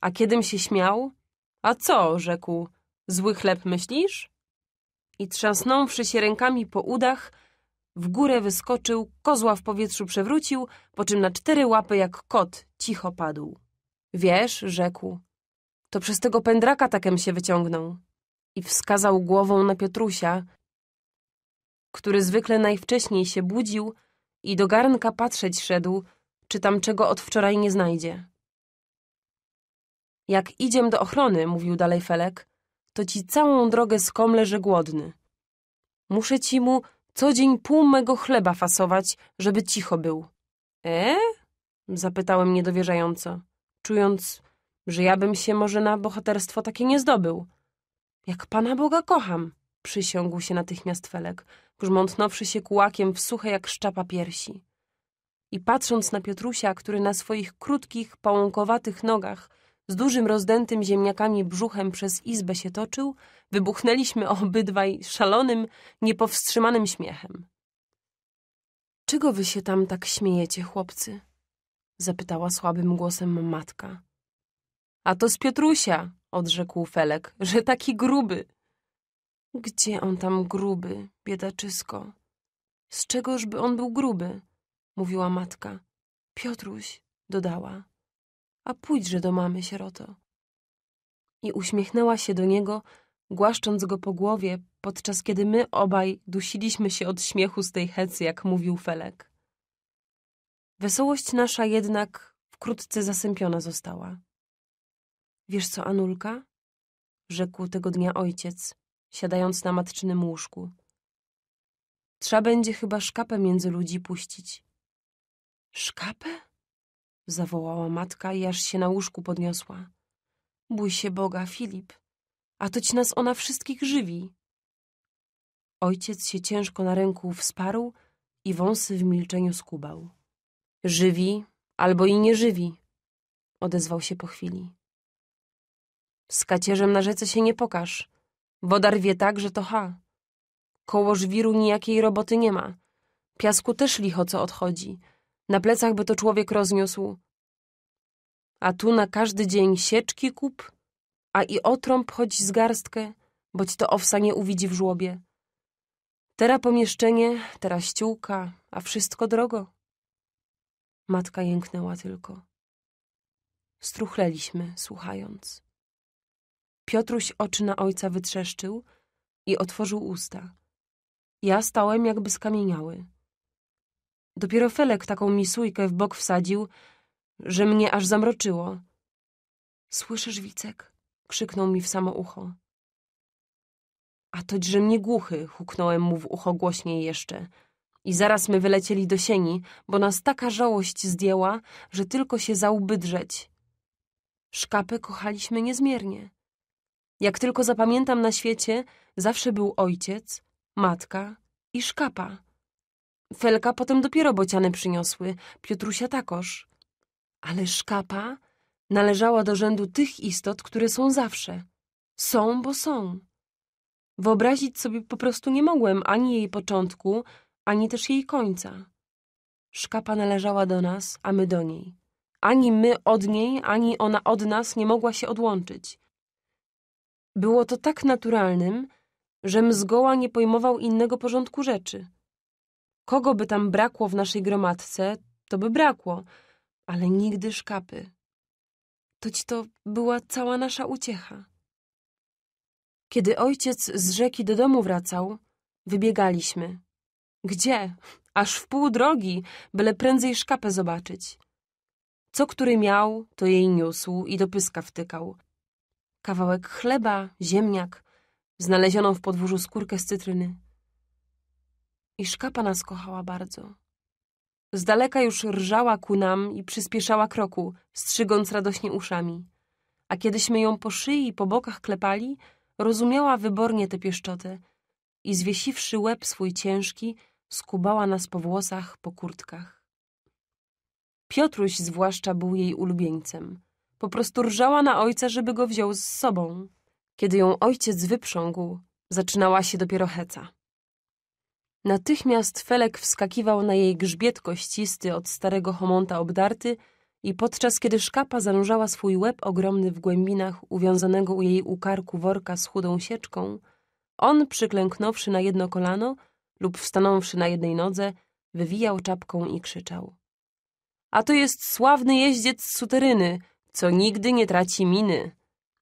S1: A kiedym się śmiał? A co? rzekł. Zły chleb myślisz? I trzasnąwszy się rękami po udach, w górę wyskoczył, kozła w powietrzu przewrócił, po czym na cztery łapy jak kot cicho padł. Wiesz, rzekł, to przez tego pędraka takem się wyciągnął i wskazał głową na Piotrusia, który zwykle najwcześniej się budził i do garnka patrzeć szedł, czy tam czego od wczoraj nie znajdzie. Jak idziem do ochrony, mówił dalej Felek, to ci całą drogę skomle, że głodny. Muszę ci mu co dzień pół mego chleba fasować, żeby cicho był. E? Zapytałem niedowierzająco, czując, że ja bym się może na bohaterstwo takie nie zdobył. Jak Pana Boga kocham! Przysiągł się natychmiast Felek, grzmątnąwszy się kułakiem w suche jak szczapa piersi. I patrząc na Piotrusia, który na swoich krótkich, pałąkowatych nogach z dużym rozdętym ziemniakami brzuchem przez izbę się toczył, wybuchnęliśmy obydwaj szalonym, niepowstrzymanym śmiechem. Czego wy się tam tak śmiejecie, chłopcy? zapytała słabym głosem matka. A to z Piotrusia, odrzekł Felek, że taki gruby. Gdzie on tam gruby, biedaczysko? Z czegożby on był gruby? Mówiła matka. Piotruś, dodała. A pójdźże do mamy, sieroto. I uśmiechnęła się do niego, głaszcząc go po głowie, podczas kiedy my obaj dusiliśmy się od śmiechu z tej hecy, jak mówił Felek. Wesołość nasza jednak wkrótce zasępiona została. Wiesz co, Anulka? Rzekł tego dnia ojciec, siadając na matczynym łóżku. Trzeba będzie chyba szkapę między ludzi puścić. Szkapę? Zawołała matka i aż się na łóżku podniosła. Bój się Boga, Filip, a toć nas ona wszystkich żywi. Ojciec się ciężko na ręku wsparł i wąsy w milczeniu skubał. Żywi albo i nie żywi, odezwał się po chwili. Z kacierzem na rzece się nie pokaż. Woda wie tak, że to ha. Koło żwiru nijakiej roboty nie ma. Piasku też licho co odchodzi. Na plecach by to człowiek rozniósł. A tu na każdy dzień sieczki kup, a i otrąb choć z garstkę, boć to owsa nie uwidzi w żłobie. Teraz pomieszczenie, teraz ściółka, a wszystko drogo. Matka jęknęła tylko. Struchleliśmy, słuchając. Piotruś oczy na ojca wytrzeszczył i otworzył usta. Ja stałem jakby skamieniały. Dopiero Felek taką misujkę w bok wsadził, że mnie aż zamroczyło. Słyszysz, Wicek? krzyknął mi w samo ucho. A to że mnie głuchy, huknąłem mu w ucho głośniej jeszcze. I zaraz my wylecieli do sieni, bo nas taka żałość zdjęła, że tylko się za drzeć. Szkapy kochaliśmy niezmiernie. Jak tylko zapamiętam na świecie, zawsze był ojciec, matka i szkapa. Felka potem dopiero bociany przyniosły, Piotrusia takoż. Ale szkapa należała do rzędu tych istot, które są zawsze. Są, bo są. Wyobrazić sobie po prostu nie mogłem ani jej początku, ani też jej końca. Szkapa należała do nas, a my do niej. Ani my od niej, ani ona od nas nie mogła się odłączyć. Było to tak naturalnym, żem zgoła nie pojmował innego porządku rzeczy. Kogo by tam brakło w naszej gromadce, to by brakło, ale nigdy szkapy. Toć to była cała nasza uciecha. Kiedy ojciec z rzeki do domu wracał, wybiegaliśmy. Gdzie? Aż w pół drogi, byle prędzej szkapę zobaczyć. Co który miał, to jej niósł i do pyska wtykał – kawałek chleba, ziemniak, znalezioną w podwórzu skórkę z cytryny. I szkapa nas kochała bardzo. Z daleka już rżała ku nam i przyspieszała kroku, strzygąc radośnie uszami. A kiedyśmy ją po szyi i po bokach klepali, rozumiała wybornie tę pieszczotę i zwiesiwszy łeb swój ciężki, skubała nas po włosach, po kurtkach. Piotruś zwłaszcza był jej ulubieńcem – po prostu rżała na ojca, żeby go wziął z sobą. Kiedy ją ojciec wyprzągł, zaczynała się dopiero heca. Natychmiast Felek wskakiwał na jej grzbiet kościsty od starego homonta obdarty i podczas kiedy szkapa zanurzała swój łeb ogromny w głębinach uwiązanego u jej ukarku worka z chudą sieczką, on, przyklęknąwszy na jedno kolano lub wstanąwszy na jednej nodze, wywijał czapką i krzyczał. A to jest sławny jeździec z suteryny, co nigdy nie traci miny.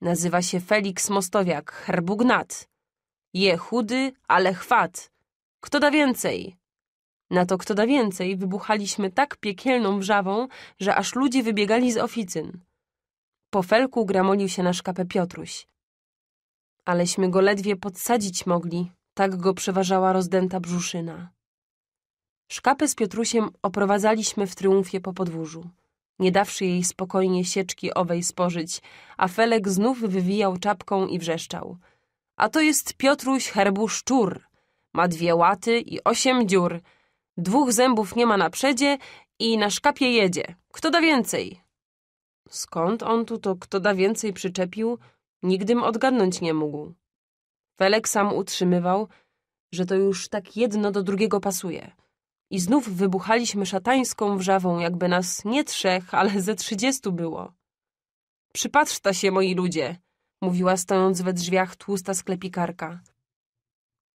S1: Nazywa się Felix Mostowiak, herbugnat. Je chudy, ale chwat. Kto da więcej? Na to kto da więcej wybuchaliśmy tak piekielną wrzawą, że aż ludzie wybiegali z oficyn. Po felku gramolił się na szkapę Piotruś. Aleśmy go ledwie podsadzić mogli, tak go przeważała rozdęta brzuszyna. Szkapę z Piotrusiem oprowadzaliśmy w tryumfie po podwórzu nie dawszy jej spokojnie sieczki owej spożyć, a Felek znów wywijał czapką i wrzeszczał. A to jest Piotruś herbu szczur. Ma dwie łaty i osiem dziur. Dwóch zębów nie ma na przedzie i na szkapie jedzie. Kto da więcej? Skąd on tu to kto da więcej przyczepił, nigdym odgadnąć nie mógł. Felek sam utrzymywał, że to już tak jedno do drugiego pasuje i znów wybuchaliśmy szatańską wrzawą, jakby nas nie trzech, ale ze trzydziestu było. Przypatrzcie się, moi ludzie, mówiła stojąc we drzwiach tłusta sklepikarka.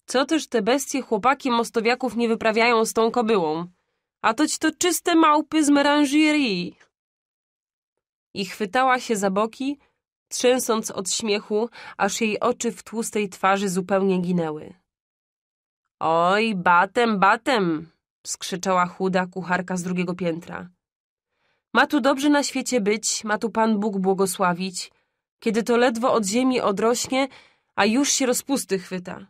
S1: Co też te bestie chłopaki mostowiaków nie wyprawiają z tą kobyłą? A toć to czyste małpy z merangierii. I chwytała się za boki, trzęsąc od śmiechu, aż jej oczy w tłustej twarzy zupełnie ginęły. Oj, batem, batem, skrzyczała chuda kucharka z drugiego piętra. Ma tu dobrze na świecie być, ma tu Pan Bóg błogosławić, kiedy to ledwo od ziemi odrośnie, a już się rozpusty chwyta.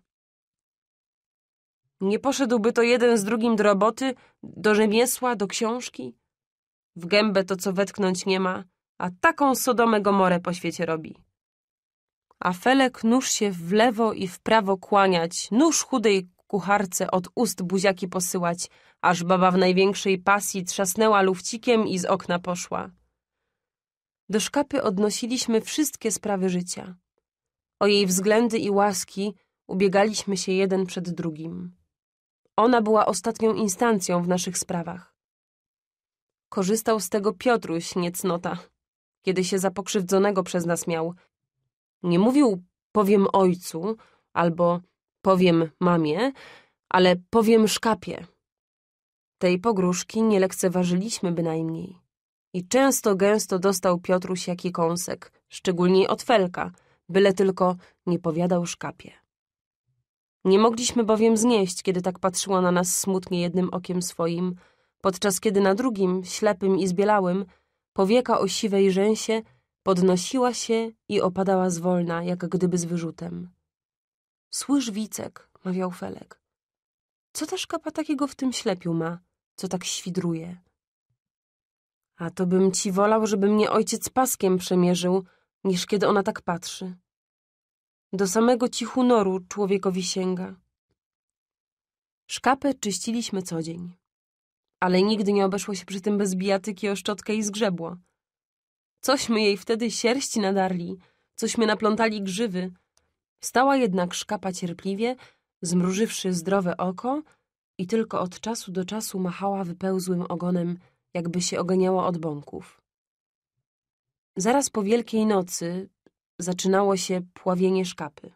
S1: Nie poszedłby to jeden z drugim do roboty, do rzemiesła, do książki? W gębę to, co wetknąć nie ma, a taką Sodomę Gomorę po świecie robi. A Felek nóż się w lewo i w prawo kłaniać, nóż chudej kucharce od ust buziaki posyłać, aż baba w największej pasji trzasnęła lufcikiem i z okna poszła. Do szkapy odnosiliśmy wszystkie sprawy życia. O jej względy i łaski ubiegaliśmy się jeden przed drugim. Ona była ostatnią instancją w naszych sprawach. Korzystał z tego Piotruś, niecnota, kiedy się za pokrzywdzonego przez nas miał. Nie mówił powiem ojcu albo Powiem mamie, ale powiem szkapie. Tej pogróżki nie lekceważyliśmy bynajmniej. I często gęsto dostał Piotruś jaki kąsek, szczególnie od Felka, byle tylko nie powiadał szkapie. Nie mogliśmy bowiem znieść, kiedy tak patrzyła na nas smutnie jednym okiem swoim, podczas kiedy na drugim, ślepym i zbielałym, powieka o siwej rzęsie podnosiła się i opadała zwolna, jak gdyby z wyrzutem. Słysz, Wicek, mawiał Felek. Co ta szkapa takiego w tym ślepiu ma, co tak świdruje? A to bym ci wolał, żeby mnie ojciec paskiem przemierzył, niż kiedy ona tak patrzy. Do samego cichu noru człowiekowi sięga. Szkapę czyściliśmy co dzień. Ale nigdy nie obeszło się przy tym bez bijatyki o szczotkę i zgrzebło. Cośmy jej wtedy sierści nadarli, cośmy naplątali grzywy, Stała jednak szkapa cierpliwie, zmrużywszy zdrowe oko i tylko od czasu do czasu machała wypełzłym ogonem, jakby się oganiała od bąków. Zaraz po Wielkiej Nocy zaczynało się pławienie szkapy.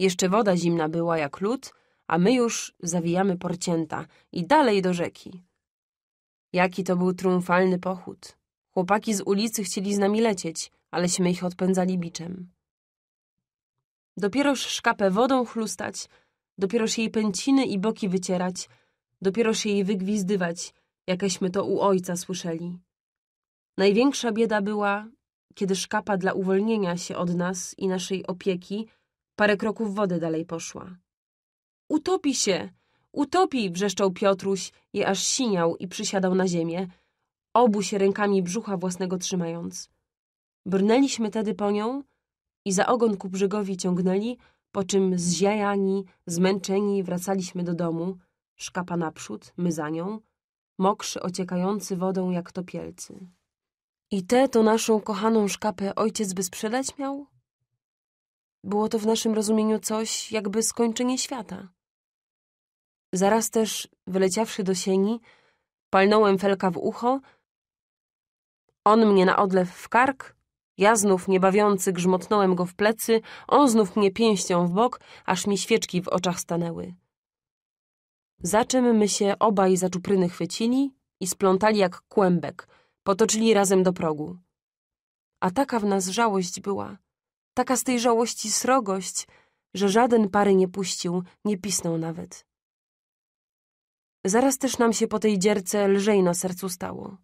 S1: Jeszcze woda zimna była jak lód, a my już zawijamy porcięta i dalej do rzeki. Jaki to był triumfalny pochód. Chłopaki z ulicy chcieli z nami lecieć, aleśmy ich odpędzali biczem. Dopieroż szkapę wodą chlustać, dopieroż jej pęciny i boki wycierać, dopieroż jej wygwizdywać, jakeśmy to u ojca słyszeli. Największa bieda była, kiedy szkapa dla uwolnienia się od nas i naszej opieki parę kroków wody dalej poszła. Utopi się! Utopi! wrzeszczał Piotruś je aż siniał i przysiadał na ziemię, obu się rękami brzucha własnego trzymając. Brnęliśmy tedy po nią, i za ogon ku brzegowi ciągnęli, po czym zziajani, zmęczeni wracaliśmy do domu, szkapa naprzód, my za nią, mokrzy ociekający wodą jak topielcy. I tę to naszą kochaną szkapę ojciec by sprzedać miał? Było to w naszym rozumieniu coś, jakby skończenie świata. Zaraz też, wyleciawszy do sieni, palnąłem felka w ucho. On mnie na odlew w kark, ja znów niebawiący grzmotnąłem go w plecy, on znów mnie pięścią w bok, aż mi świeczki w oczach stanęły. Za czym my się obaj za czupryny chwycili i splątali jak kłębek, potoczyli razem do progu. A taka w nas żałość była, taka z tej żałości srogość, że żaden pary nie puścił, nie pisnął nawet. Zaraz też nam się po tej dzierce lżej na sercu stało.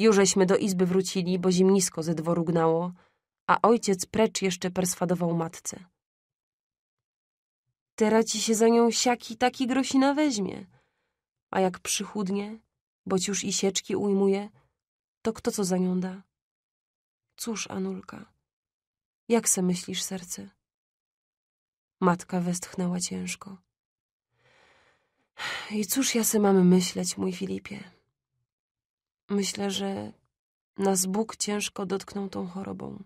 S1: Jużeśmy do izby wrócili, bo zimnisko ze dworu gnało, a ojciec precz jeszcze perswadował matce. Teraz ci się za nią siaki taki grosina weźmie, a jak przychudnie, boć już i sieczki ujmuje, to kto co za nią da? Cóż, Anulka, jak se myślisz serce? Matka westchnęła ciężko. I cóż ja se mamy myśleć, mój Filipie? Myślę, że nas Bóg ciężko dotknął tą chorobą.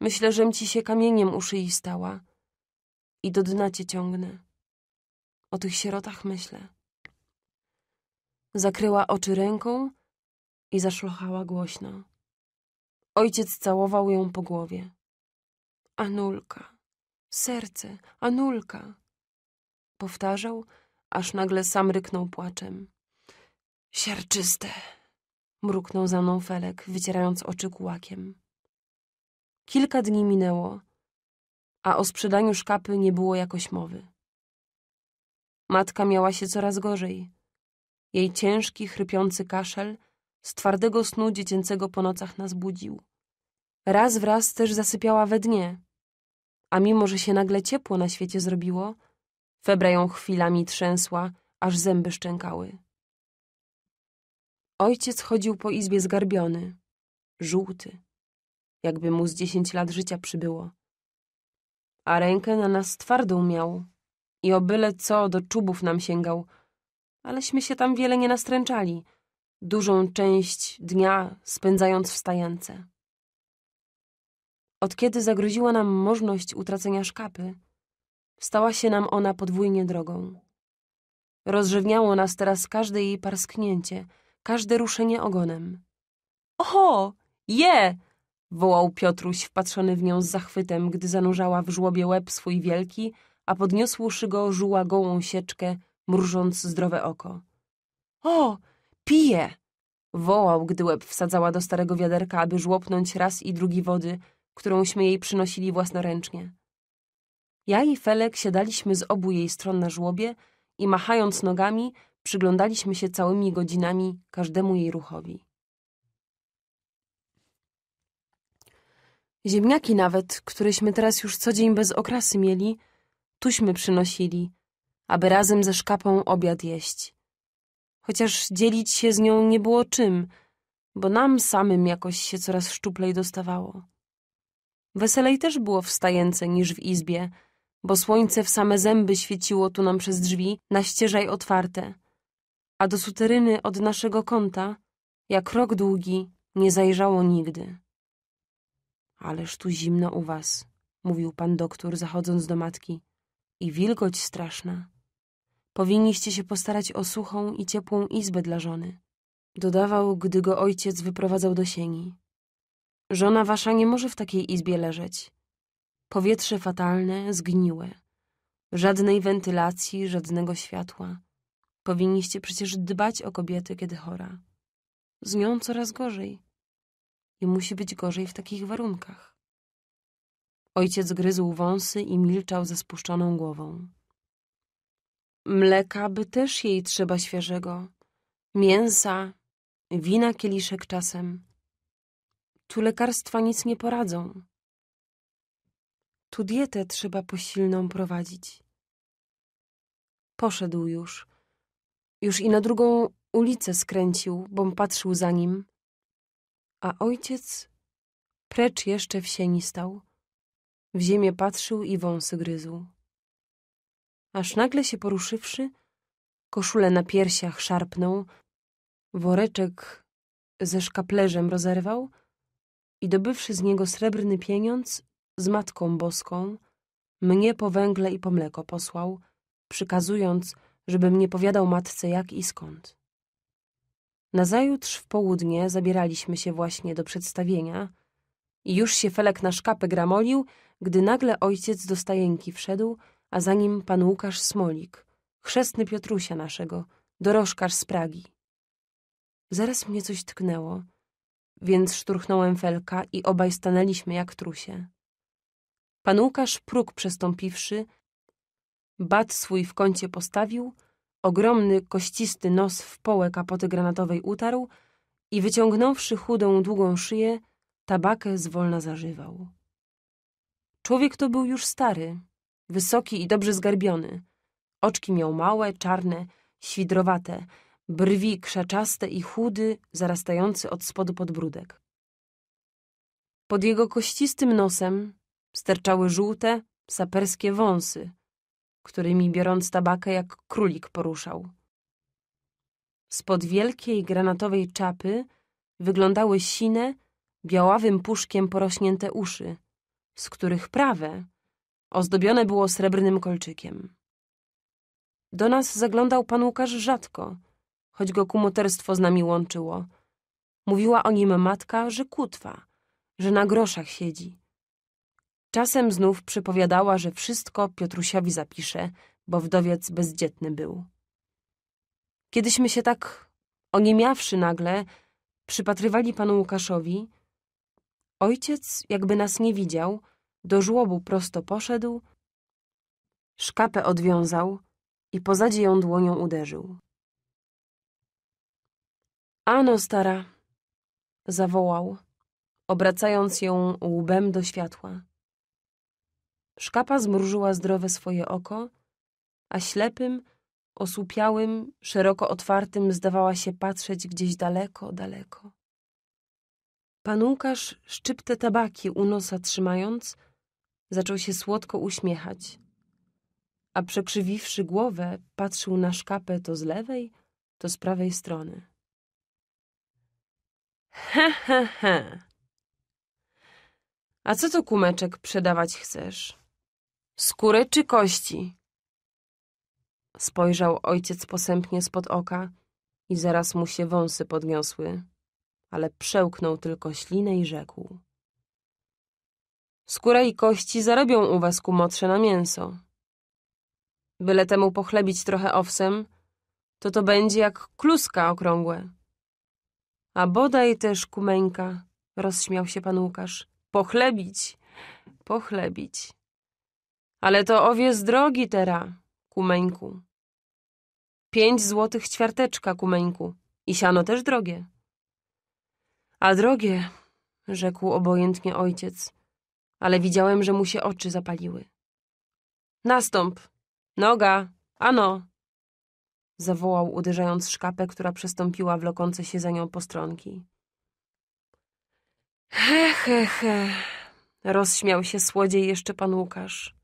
S1: Myślę, żem ci się kamieniem u szyi stała i do dna cię ciągnę. O tych sierotach myślę. Zakryła oczy ręką i zaszlochała głośno. Ojciec całował ją po głowie. Anulka, serce, Anulka, powtarzał, aż nagle sam ryknął płaczem. Siarczyste, mruknął za mną Felek, wycierając oczy kułakiem. Kilka dni minęło, a o sprzedaniu szkapy nie było jakoś mowy. Matka miała się coraz gorzej. Jej ciężki, chrypiący kaszel z twardego snu dziecięcego po nocach nas budził. Raz wraz też zasypiała we dnie. A mimo, że się nagle ciepło na świecie zrobiło, febra ją chwilami trzęsła, aż zęby szczękały. Ojciec chodził po izbie zgarbiony, żółty, jakby mu z dziesięć lat życia przybyło. A rękę na nas twardą miał i o byle co do czubów nam sięgał, aleśmy się tam wiele nie nastręczali, dużą część dnia spędzając w stajance. Od kiedy zagroziła nam możność utracenia szkapy, stała się nam ona podwójnie drogą. Rozrzewniało nas teraz każde jej parsknięcie – każde ruszenie ogonem. Oho, je! wołał Piotruś, wpatrzony w nią z zachwytem, gdy zanurzała w żłobie łeb swój wielki, a podniósłszy go, żuła gołą sieczkę, mrużąc zdrowe oko. O, pije! Wołał, gdy łeb wsadzała do starego wiaderka, aby żłopnąć raz i drugi wody, którąśmy jej przynosili własnoręcznie. Ja i Felek siadaliśmy z obu jej stron na żłobie i machając nogami, Przyglądaliśmy się całymi godzinami każdemu jej ruchowi. Ziemniaki nawet, któreśmy teraz już co dzień bez okrasy mieli, tuśmy przynosili, aby razem ze szkapą obiad jeść. Chociaż dzielić się z nią nie było czym, bo nam samym jakoś się coraz szczuplej dostawało. Weselej też było wstające niż w izbie, bo słońce w same zęby świeciło tu nam przez drzwi, na ścieżaj otwarte – a do suteryny od naszego kąta, jak rok długi, nie zajrzało nigdy. Ależ tu zimno u was, mówił pan doktor, zachodząc do matki, i wilgoć straszna. Powinniście się postarać o suchą i ciepłą izbę dla żony, dodawał, gdy go ojciec wyprowadzał do sieni. Żona wasza nie może w takiej izbie leżeć. Powietrze fatalne, zgniłe. Żadnej wentylacji, żadnego światła. Powinniście przecież dbać o kobietę, kiedy chora. Z nią coraz gorzej. I musi być gorzej w takich warunkach. Ojciec gryzł wąsy i milczał ze spuszczoną głową. Mleka by też jej trzeba świeżego. Mięsa, wina kieliszek czasem. Tu lekarstwa nic nie poradzą. Tu dietę trzeba posilną prowadzić. Poszedł już. Już i na drugą ulicę skręcił, bom patrzył za nim. A ojciec precz jeszcze w sieni stał. W ziemię patrzył i wąsy gryzł. Aż nagle się poruszywszy, koszulę na piersiach szarpnął, woreczek ze szkaplerzem rozerwał i dobywszy z niego srebrny pieniądz z Matką Boską, mnie po węgle i po mleko posłał, przykazując, żebym nie powiadał matce jak i skąd. Nazajutrz w południe zabieraliśmy się właśnie do przedstawienia i już się Felek na szkapę gramolił, gdy nagle ojciec do stajenki wszedł, a za nim pan Łukasz Smolik, chrzestny Piotrusia naszego, dorożkarz z Pragi. Zaraz mnie coś tknęło, więc szturchnąłem Felka i obaj stanęliśmy jak trusie. Pan Łukasz próg przestąpiwszy, Bat swój w kącie postawił, ogromny, kościsty nos w połę kapoty granatowej utarł i wyciągnąwszy chudą, długą szyję, tabakę zwolna zażywał. Człowiek to był już stary, wysoki i dobrze zgarbiony. Oczki miał małe, czarne, świdrowate, brwi krzaczaste i chudy, zarastający od spodu podbródek. Pod jego kościstym nosem sterczały żółte, saperskie wąsy, którymi biorąc tabakę jak królik poruszał. Spod wielkiej granatowej czapy wyglądały sine, białawym puszkiem porośnięte uszy, z których prawe ozdobione było srebrnym kolczykiem. Do nas zaglądał pan Łukasz rzadko, choć go kumoterstwo z nami łączyło. Mówiła o nim matka, że kutwa, że na groszach siedzi, Czasem znów przypowiadała, że wszystko Piotrusiowi zapisze, bo wdowiec bezdzietny był. Kiedyśmy się tak, oniemiawszy nagle, przypatrywali panu Łukaszowi. Ojciec, jakby nas nie widział, do żłobu prosto poszedł, szkapę odwiązał i pozadzie ją dłonią uderzył. Ano, stara, zawołał, obracając ją łbem do światła. Szkapa zmrużyła zdrowe swoje oko, a ślepym, osłupiałym, szeroko otwartym zdawała się patrzeć gdzieś daleko, daleko. Pan Łukasz, szczyptę tabaki u nosa trzymając, zaczął się słodko uśmiechać, a przekrzywiwszy głowę, patrzył na szkapę to z lewej, to z prawej strony. He, he, he. A co to kumeczek przedawać chcesz? Skóry czy kości? Spojrzał ojciec posępnie spod oka i zaraz mu się wąsy podniosły, ale przełknął tylko ślinę i rzekł. Skóra i kości zarobią u was kumotrze na mięso. Byle temu pochlebić trochę owsem, to to będzie jak kluska okrągłe. A bodaj też kumeńka, rozśmiał się pan Łukasz. Pochlebić, pochlebić. Ale to owie z drogi tera, kumeńku. Pięć złotych ćwiarteczka, kumeńku. I siano też drogie. A drogie, rzekł obojętnie ojciec, ale widziałem, że mu się oczy zapaliły. Nastąp! Noga! Ano! Zawołał, uderzając szkapę, która przestąpiła lokące się za nią postronki. He, he, he! Rozśmiał się słodziej jeszcze pan Łukasz.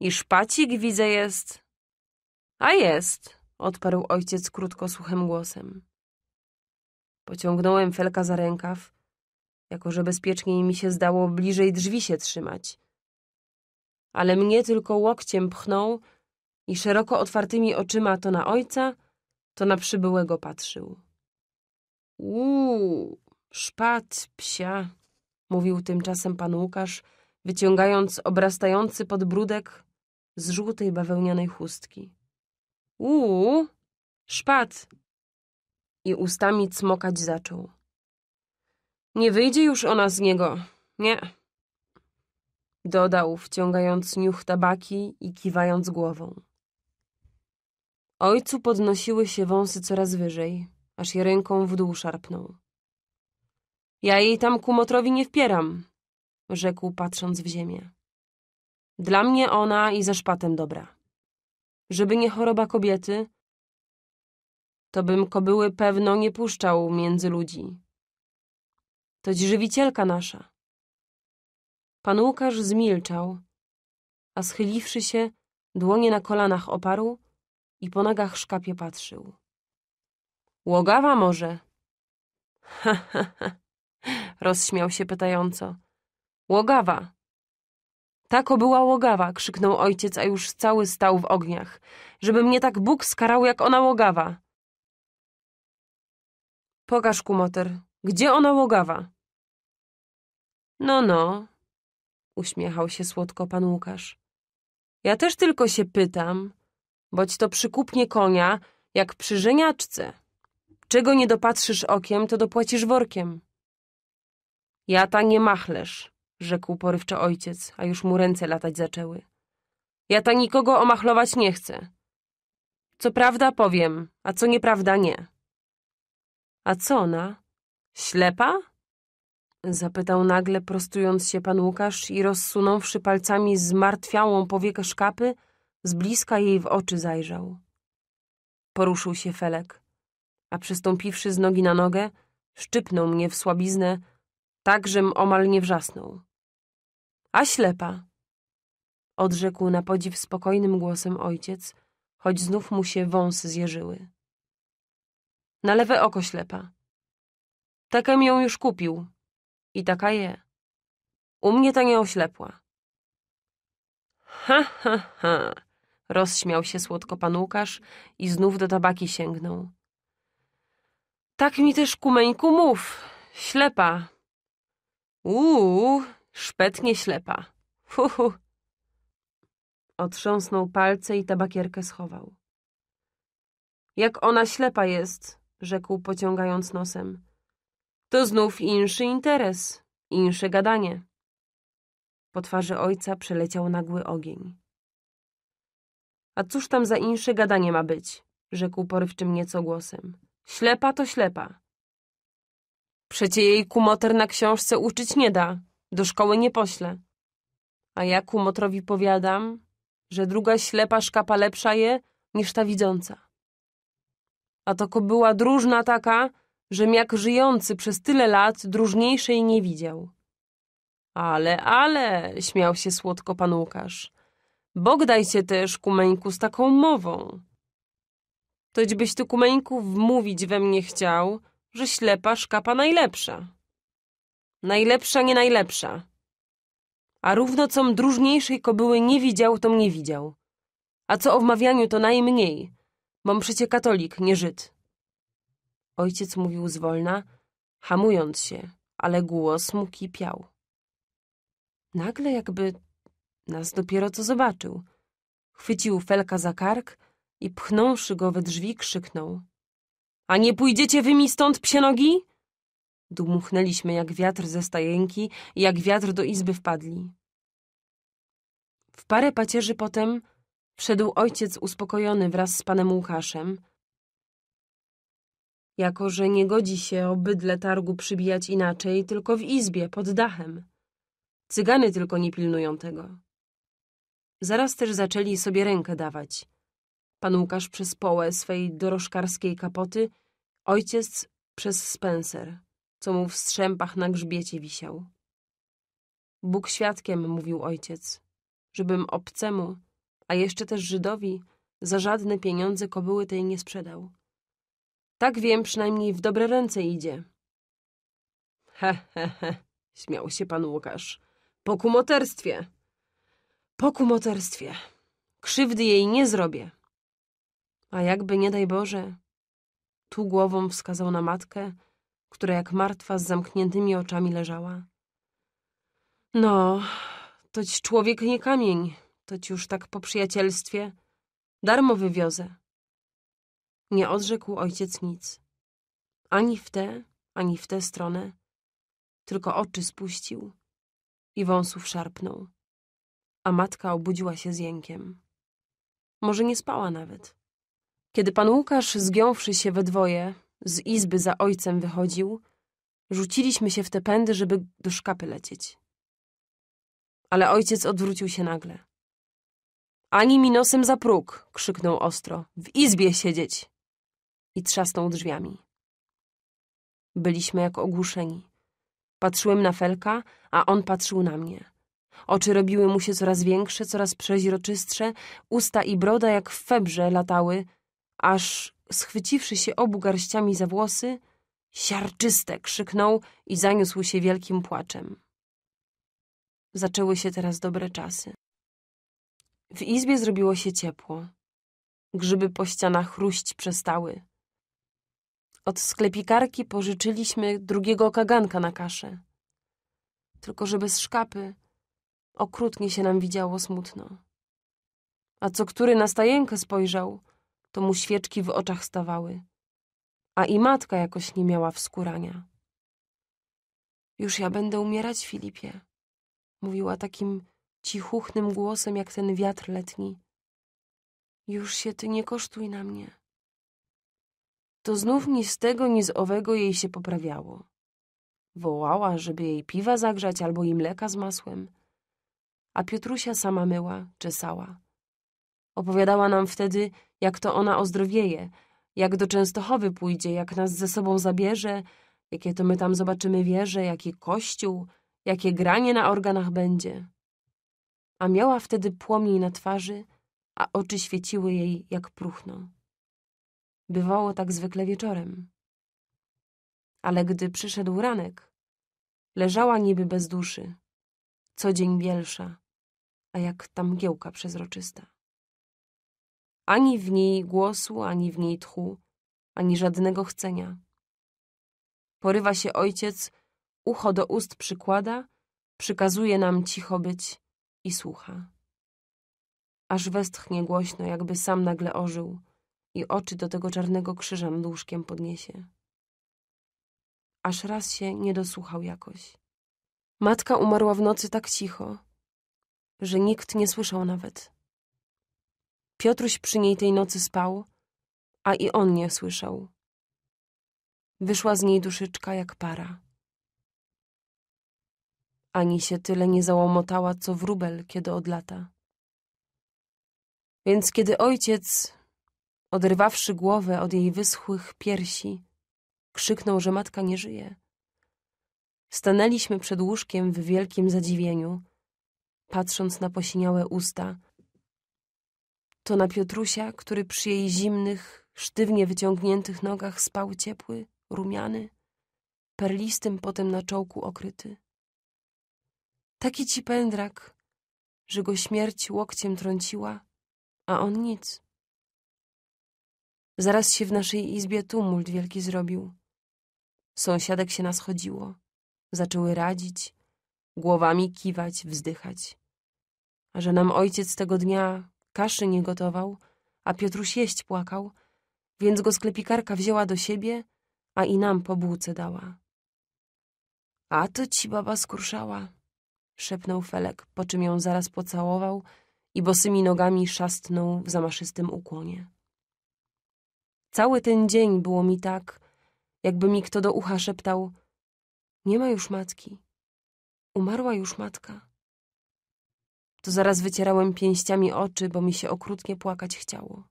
S1: I szpacik widzę jest. A jest, odparł ojciec krótko suchym głosem. Pociągnąłem Felka za rękaw, jako że bezpieczniej mi się zdało bliżej drzwi się trzymać. Ale mnie tylko łokciem pchnął i szeroko otwartymi oczyma to na ojca, to na przybyłego patrzył. Uuu, szpat, psia, mówił tymczasem pan Łukasz, wyciągając obrastający podbródek z żółtej bawełnianej chustki. U, szpat! I ustami cmokać zaczął. Nie wyjdzie już ona z niego, nie. Dodał, wciągając niuch tabaki i kiwając głową. Ojcu podnosiły się wąsy coraz wyżej, aż je ręką w dół szarpnął. Ja jej tam kumotrowi nie wpieram, rzekł patrząc w ziemię. Dla mnie ona i ze szpatem dobra. Żeby nie choroba kobiety, to bym kobyły pewno nie puszczał między ludzi. To żywicielka nasza. Pan Łukasz zmilczał, a schyliwszy się, dłonie na kolanach oparł i po nagach szkapie patrzył. Łogawa może? Ha, ha, ha, rozśmiał się pytająco. Łogawa. Tako była łogawa, krzyknął ojciec, a już cały stał w ogniach. Żeby mnie tak Bóg skarał, jak ona łogawa. Pokaż, kumoter, gdzie ona łogawa? No, no, uśmiechał się słodko pan Łukasz. Ja też tylko się pytam, boć to przykupnie konia, jak przy żeniaczce. Czego nie dopatrzysz okiem, to dopłacisz workiem. Ja ta nie machlerz rzekł porywczo ojciec, a już mu ręce latać zaczęły. Ja ta nikogo omachlować nie chcę. Co prawda powiem, a co nieprawda nie. A co ona? Ślepa? Zapytał nagle, prostując się pan Łukasz i rozsunąwszy palcami zmartwiałą powiekę szkapy, z bliska jej w oczy zajrzał. Poruszył się Felek, a przystąpiwszy z nogi na nogę, szczypnął mnie w słabiznę, tak, żem omal nie wrzasnął. A ślepa, odrzekł na podziw spokojnym głosem ojciec, choć znów mu się wąsy zjeżyły. Na lewe oko ślepa. Takem ją już kupił. I taka je. U mnie ta nie oślepła. Ha, ha, ha, rozśmiał się słodko pan Łukasz i znów do tabaki sięgnął. Tak mi też, kumeńku, mów, ślepa, Uuu, szpetnie ślepa. Huhu. Otrząsnął palce i tabakierkę schował. Jak ona ślepa jest, rzekł pociągając nosem. To znów inszy interes, insze gadanie. Po twarzy ojca przeleciał nagły ogień. A cóż tam za insze gadanie ma być? rzekł porywczym nieco głosem. Ślepa to ślepa. Przecie jej kumoter na książce uczyć nie da, do szkoły nie pośle. A ja kumotrowi powiadam, że druga ślepa szkapa lepsza je niż ta widząca. A to była drużna taka, że jak żyjący przez tyle lat drużniejszej nie widział. Ale, ale, śmiał się słodko pan Łukasz. Bogdajcie też, kumeńku, z taką mową. byś ty, kumeńku, wmówić we mnie chciał, że ślepa szkapa najlepsza. Najlepsza, nie najlepsza. A równo com drużniejszej kobyły nie widział, tom nie widział. A co o wmawianiu, to najmniej, bom przecie katolik, nie Żyd. Ojciec mówił zwolna, hamując się, ale głos mu kipiał. Nagle jakby nas dopiero co zobaczył. Chwycił Felka za kark i pchnąwszy go we drzwi krzyknął. A nie pójdziecie wy mi stąd, psienogi? Dumuchnęliśmy jak wiatr ze stajenki, jak wiatr do izby wpadli. W parę pacierzy potem wszedł ojciec uspokojony wraz z panem Łukaszem. Jako, że nie godzi się o bydle targu przybijać inaczej, tylko w izbie, pod dachem. Cygany tylko nie pilnują tego. Zaraz też zaczęli sobie rękę dawać pan Łukasz przez połę swej dorożkarskiej kapoty, ojciec przez Spencer, co mu w strzępach na grzbiecie wisiał. Bóg świadkiem, mówił ojciec, żebym obcemu, a jeszcze też Żydowi, za żadne pieniądze kobyły tej nie sprzedał. Tak wiem, przynajmniej w dobre ręce idzie. He, he, he, śmiał się pan Łukasz. Po kumoterstwie. Po kumoterstwie. Krzywdy jej nie zrobię. A jakby, nie daj Boże. Tu głową wskazał na matkę, która jak martwa z zamkniętymi oczami leżała. No, toć człowiek nie kamień, toć już tak po przyjacielstwie. Darmo wywiozę. Nie odrzekł ojciec nic. Ani w tę, ani w tę stronę. Tylko oczy spuścił i wąsów szarpnął. A matka obudziła się z jękiem. Może nie spała nawet. Kiedy pan Łukasz, zgiąwszy się we dwoje, z izby za ojcem wychodził, rzuciliśmy się w te pędy, żeby do szkapy lecieć. Ale ojciec odwrócił się nagle. Ani mi nosem za próg, krzyknął ostro. W izbie siedzieć! I trzasnął drzwiami. Byliśmy jak ogłuszeni. Patrzyłem na Felka, a on patrzył na mnie. Oczy robiły mu się coraz większe, coraz przeźroczystsze, usta i broda jak w febrze latały, aż schwyciwszy się obu garściami za włosy, siarczyste krzyknął i zaniósł się wielkim płaczem. Zaczęły się teraz dobre czasy. W izbie zrobiło się ciepło. Grzyby po ścianach chruść przestały. Od sklepikarki pożyczyliśmy drugiego kaganka na kaszę. Tylko, że bez szkapy okrutnie się nam widziało smutno. A co który na stajenkę spojrzał – to mu świeczki w oczach stawały. A i matka jakoś nie miała wskurania. Już ja będę umierać, Filipie, mówiła takim cichuchnym głosem jak ten wiatr letni. Już się ty nie kosztuj na mnie. To znów ni z tego, ni z owego jej się poprawiało. Wołała, żeby jej piwa zagrzać albo i mleka z masłem. A Piotrusia sama myła, czesała. Opowiadała nam wtedy, jak to ona ozdrowieje, jak do Częstochowy pójdzie, jak nas ze sobą zabierze, jakie to my tam zobaczymy wieże, jaki kościół, jakie granie na organach będzie. A miała wtedy płomień na twarzy, a oczy świeciły jej jak próchno. Bywało tak zwykle wieczorem. Ale gdy przyszedł ranek, leżała niby bez duszy, co dzień bielsza, a jak giełka przezroczysta. Ani w niej głosu, ani w niej tchu, ani żadnego chcenia. Porywa się ojciec, ucho do ust przykłada, przykazuje nam cicho być i słucha. Aż westchnie głośno, jakby sam nagle ożył i oczy do tego czarnego krzyża mdłuszkiem podniesie. Aż raz się nie dosłuchał jakoś. Matka umarła w nocy tak cicho, że nikt nie słyszał nawet. Piotruś przy niej tej nocy spał, a i on nie słyszał. Wyszła z niej duszyczka jak para. Ani się tyle nie załomotała, co wróbel, kiedy od lata. Więc kiedy ojciec, oderwawszy głowę od jej wyschłych piersi, krzyknął, że matka nie żyje, stanęliśmy przed łóżkiem w wielkim zadziwieniu, patrząc na posiniałe usta, to na Piotrusia, który przy jej zimnych, sztywnie wyciągniętych nogach spał ciepły, rumiany, perlistym potem na czołku okryty. Taki ci pędrak, że go śmierć łokciem trąciła, a on nic. Zaraz się w naszej izbie tumult wielki zrobił. Sąsiadek się nas chodziło, zaczęły radzić, głowami kiwać, wzdychać. A że nam ojciec tego dnia kaszy nie gotował, a Piotruś jeść płakał, więc go sklepikarka wzięła do siebie, a i nam po bułce dała. A to ci baba skruszała. szepnął Felek, po czym ją zaraz pocałował i bosymi nogami szastnął w zamaszystym ukłonie. Cały ten dzień było mi tak, jakby mi kto do ucha szeptał: Nie ma już matki. Umarła już matka to zaraz wycierałem pięściami oczy, bo mi się okrutnie płakać chciało.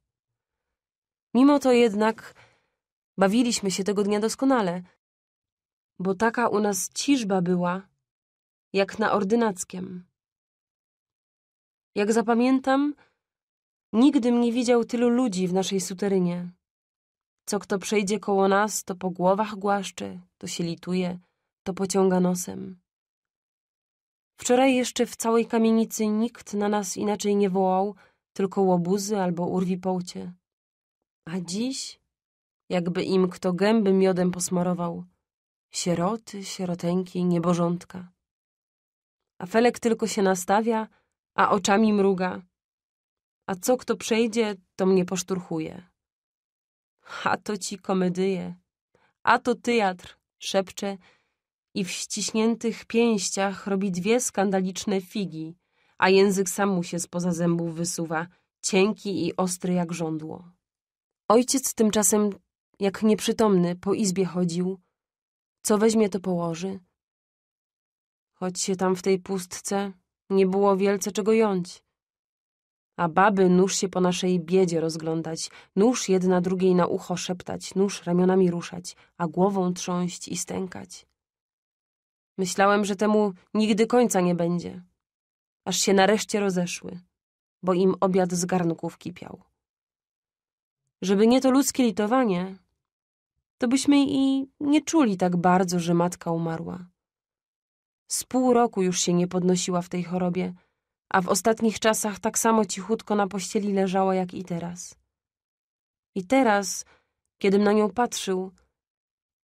S1: Mimo to jednak bawiliśmy się tego dnia doskonale, bo taka u nas ciżba była, jak na ordynackiem. Jak zapamiętam, nigdym nie widział tylu ludzi w naszej suterynie. Co kto przejdzie koło nas, to po głowach głaszcze, to się lituje, to pociąga nosem. Wczoraj jeszcze w całej kamienicy nikt na nas inaczej nie wołał, tylko łobuzy albo urwi połcie. A dziś, jakby im kto gęby miodem posmarował, sieroty, sieroteńki, niebożątka. A Felek tylko się nastawia, a oczami mruga. A co kto przejdzie, to mnie poszturchuje. A to ci komedyje, a to teatr, szepcze i w ściśniętych pięściach robi dwie skandaliczne figi, a język sam mu się spoza zębów wysuwa, cienki i ostry jak żądło. Ojciec tymczasem, jak nieprzytomny, po izbie chodził. Co weźmie, to położy. Choć się tam w tej pustce nie było wielce czego jąć. A baby nóż się po naszej biedzie rozglądać, nóż jedna drugiej na ucho szeptać, nóż ramionami ruszać, a głową trząść i stękać. Myślałem, że temu nigdy końca nie będzie. Aż się nareszcie rozeszły, bo im obiad z garnków kipiał. Żeby nie to ludzkie litowanie, to byśmy i nie czuli tak bardzo, że matka umarła. Z pół roku już się nie podnosiła w tej chorobie, a w ostatnich czasach tak samo cichutko na pościeli leżała jak i teraz. I teraz, kiedym na nią patrzył,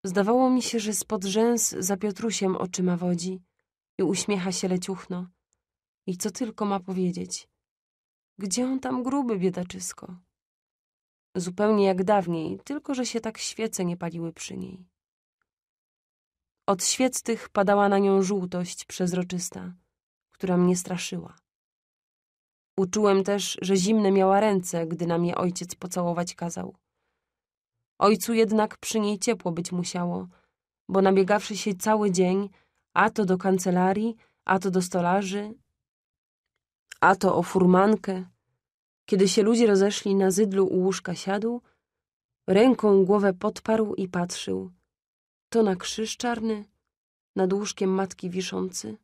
S1: Zdawało mi się, że spod rzęs za Piotrusiem oczyma wodzi i uśmiecha się leciuchno. I co tylko ma powiedzieć. Gdzie on tam gruby, biedaczysko? Zupełnie jak dawniej, tylko że się tak świece nie paliły przy niej. Od świec tych padała na nią żółtość przezroczysta, która mnie straszyła. Uczułem też, że zimne miała ręce, gdy na mnie ojciec pocałować kazał. Ojcu jednak przy niej ciepło być musiało, bo nabiegawszy się cały dzień, a to do kancelarii, a to do stolarzy, a to o furmankę, kiedy się ludzie rozeszli na zydlu u łóżka siadł, ręką głowę podparł i patrzył. To na krzyż czarny, nad łóżkiem matki wiszący,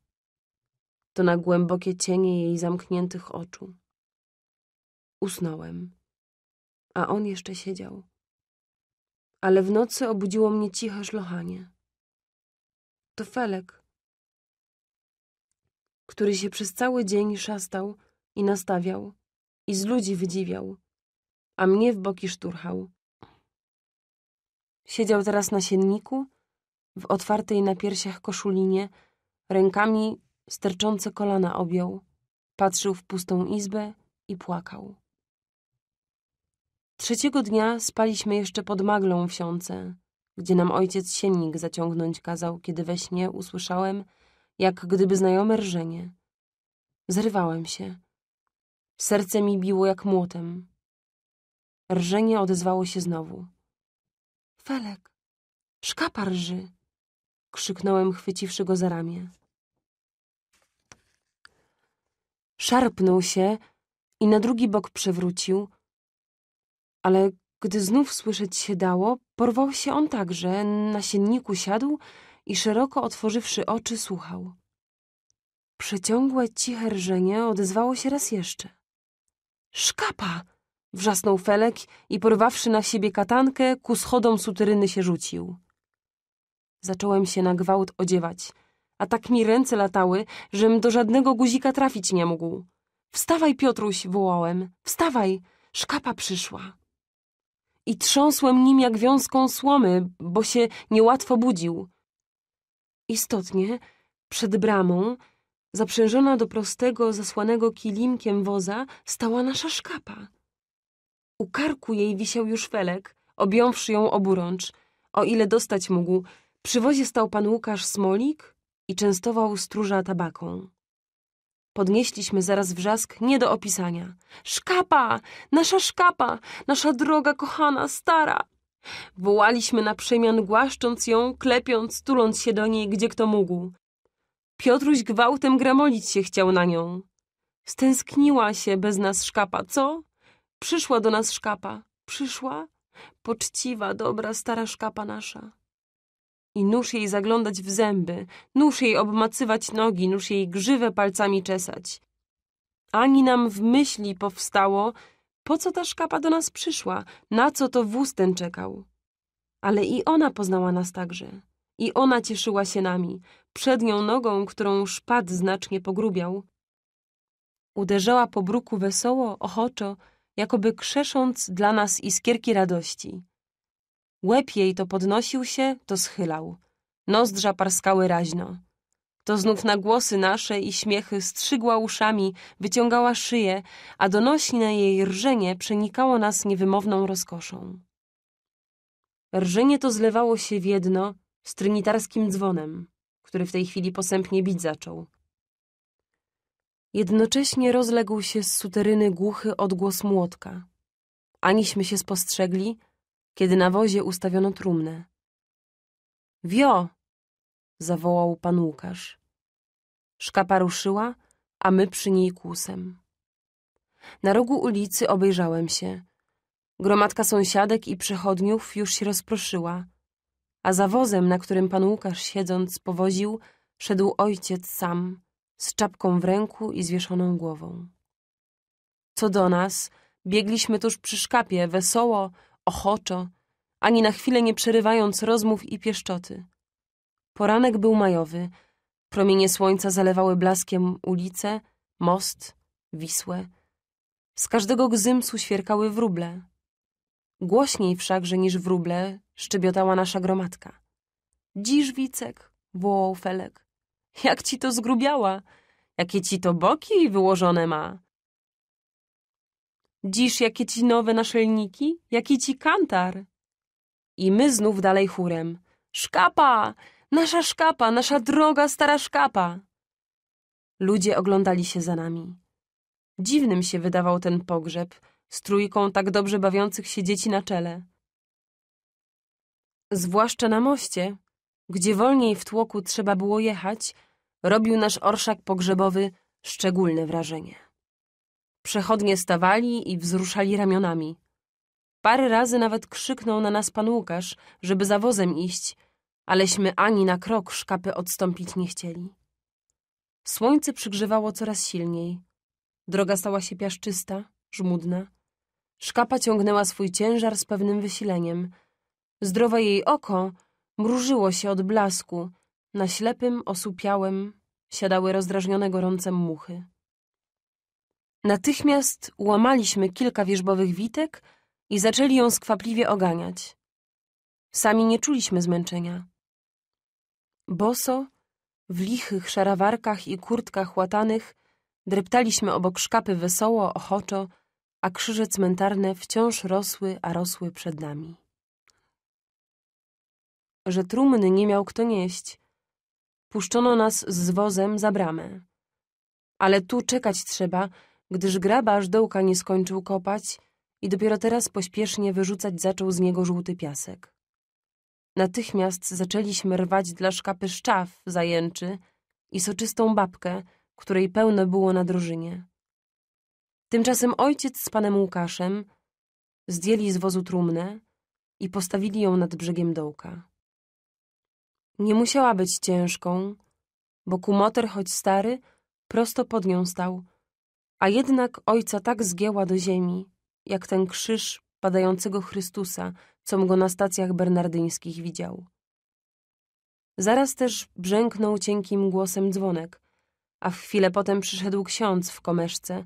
S1: to na głębokie cienie jej zamkniętych oczu. Usnąłem, a on jeszcze siedział ale w nocy obudziło mnie ciche szlochanie. To Felek, który się przez cały dzień szastał i nastawiał i z ludzi wydziwiał, a mnie w boki szturchał. Siedział teraz na sienniku, w otwartej na piersiach koszulinie, rękami sterczące kolana objął, patrzył w pustą izbę i płakał. Trzeciego dnia spaliśmy jeszcze pod maglą wsiące, gdzie nam ojciec siennik zaciągnąć kazał, kiedy we śnie usłyszałem, jak gdyby znajome rżenie. Zrywałem się. Serce mi biło jak młotem. Rżenie odezwało się znowu. Felek, szkapa rży! Krzyknąłem, chwyciwszy go za ramię. Szarpnął się i na drugi bok przewrócił, ale gdy znów słyszeć się dało, porwał się on także, na sienniku siadł i szeroko otworzywszy oczy słuchał. Przeciągłe, ciche rżenie odezwało się raz jeszcze. Szkapa! Wrzasnął Felek i porwawszy na siebie katankę, ku schodom suteryny się rzucił. Zacząłem się na gwałt odziewać, a tak mi ręce latały, żem do żadnego guzika trafić nie mógł. Wstawaj, Piotruś, wołałem. Wstawaj! Szkapa przyszła i trząsłem nim jak wiązką słomy, bo się niełatwo budził. Istotnie, przed bramą, zaprzężona do prostego, zasłanego kilimkiem woza, stała nasza szkapa. U karku jej wisiał już felek, objąwszy ją oburącz, o ile dostać mógł. Przy wozie stał pan Łukasz Smolik i częstował stróża tabaką. Podnieśliśmy zaraz wrzask nie do opisania. Szkapa! Nasza szkapa! Nasza droga, kochana, stara! Wołaliśmy na przemian, głaszcząc ją, klepiąc, tuląc się do niej, gdzie kto mógł. Piotruś gwałtem gramolić się chciał na nią. Stęskniła się bez nas szkapa, co? Przyszła do nas szkapa. Przyszła? Poczciwa, dobra, stara szkapa nasza. I nóż jej zaglądać w zęby, nóż jej obmacywać nogi, nóż jej grzywe palcami czesać. Ani nam w myśli powstało, po co ta szkapa do nas przyszła, na co to wóz ten czekał. Ale i ona poznała nas także. I ona cieszyła się nami, przednią nogą, którą szpad znacznie pogrubiał. Uderzała po bruku wesoło, ochoczo, jakoby krzesząc dla nas iskierki radości. Łeb jej to podnosił się, to schylał. Nozdrza parskały raźno. To znów na głosy nasze i śmiechy strzygła uszami, wyciągała szyję, a donośne jej rżenie przenikało nas niewymowną rozkoszą. Rżenie to zlewało się w jedno z trynitarskim dzwonem, który w tej chwili posępnie bić zaczął. Jednocześnie rozległ się z suteryny głuchy odgłos młotka. Aniśmy się spostrzegli, kiedy na wozie ustawiono trumnę. Wio! zawołał pan Łukasz. Szkapa ruszyła, a my przy niej kłusem. Na rogu ulicy obejrzałem się. Gromadka sąsiadek i przechodniów już się rozproszyła, a za wozem, na którym pan Łukasz siedząc powoził, szedł ojciec sam, z czapką w ręku i zwieszoną głową. Co do nas, biegliśmy tuż przy szkapie, wesoło, ochoczo, ani na chwilę nie przerywając rozmów i pieszczoty. Poranek był majowy, promienie słońca zalewały blaskiem ulice, most, Wisłę. Z każdego gzymsu świerkały wróble. Głośniej wszakże niż wróble szczebiotała nasza gromadka. Dziś Wicek, wołał Felek. Jak ci to zgrubiała! Jakie ci to boki wyłożone ma! Dziś jakie ci nowe naszelniki, jaki ci kantar. I my znów dalej chórem. Szkapa! Nasza szkapa, nasza droga stara szkapa! Ludzie oglądali się za nami. Dziwnym się wydawał ten pogrzeb, z trójką tak dobrze bawiących się dzieci na czele. Zwłaszcza na moście, gdzie wolniej w tłoku trzeba było jechać, robił nasz orszak pogrzebowy szczególne wrażenie. Przechodnie stawali i wzruszali ramionami. Parę razy nawet krzyknął na nas pan Łukasz, żeby za wozem iść, aleśmy ani na krok szkapy odstąpić nie chcieli. Słońce przygrzewało coraz silniej. Droga stała się piaszczysta, żmudna. Szkapa ciągnęła swój ciężar z pewnym wysileniem. Zdrowe jej oko mrużyło się od blasku. Na ślepym, osłupiałym siadały rozdrażnione gorącem muchy. Natychmiast łamaliśmy kilka wierzbowych witek i zaczęli ją skwapliwie oganiać. Sami nie czuliśmy zmęczenia. Boso, w lichych szarawarkach i kurtkach łatanych, dreptaliśmy obok szkapy wesoło, ochoczo, a krzyże cmentarne wciąż rosły, a rosły przed nami. Że trumny nie miał kto nieść, puszczono nas z wozem za bramę. Ale tu czekać trzeba, gdyż graba aż dołka nie skończył kopać i dopiero teraz pośpiesznie wyrzucać zaczął z niego żółty piasek. Natychmiast zaczęliśmy rwać dla szkapy szczaw zajęczy i soczystą babkę, której pełno było na drużynie. Tymczasem ojciec z panem Łukaszem zdjęli z wozu trumnę i postawili ją nad brzegiem dołka. Nie musiała być ciężką, bo kumoter, choć stary, prosto pod nią stał – a jednak ojca tak zgięła do ziemi, jak ten krzyż padającego Chrystusa, com go na stacjach bernardyńskich widział. Zaraz też brzęknął cienkim głosem dzwonek, a w chwilę potem przyszedł ksiądz w komeszce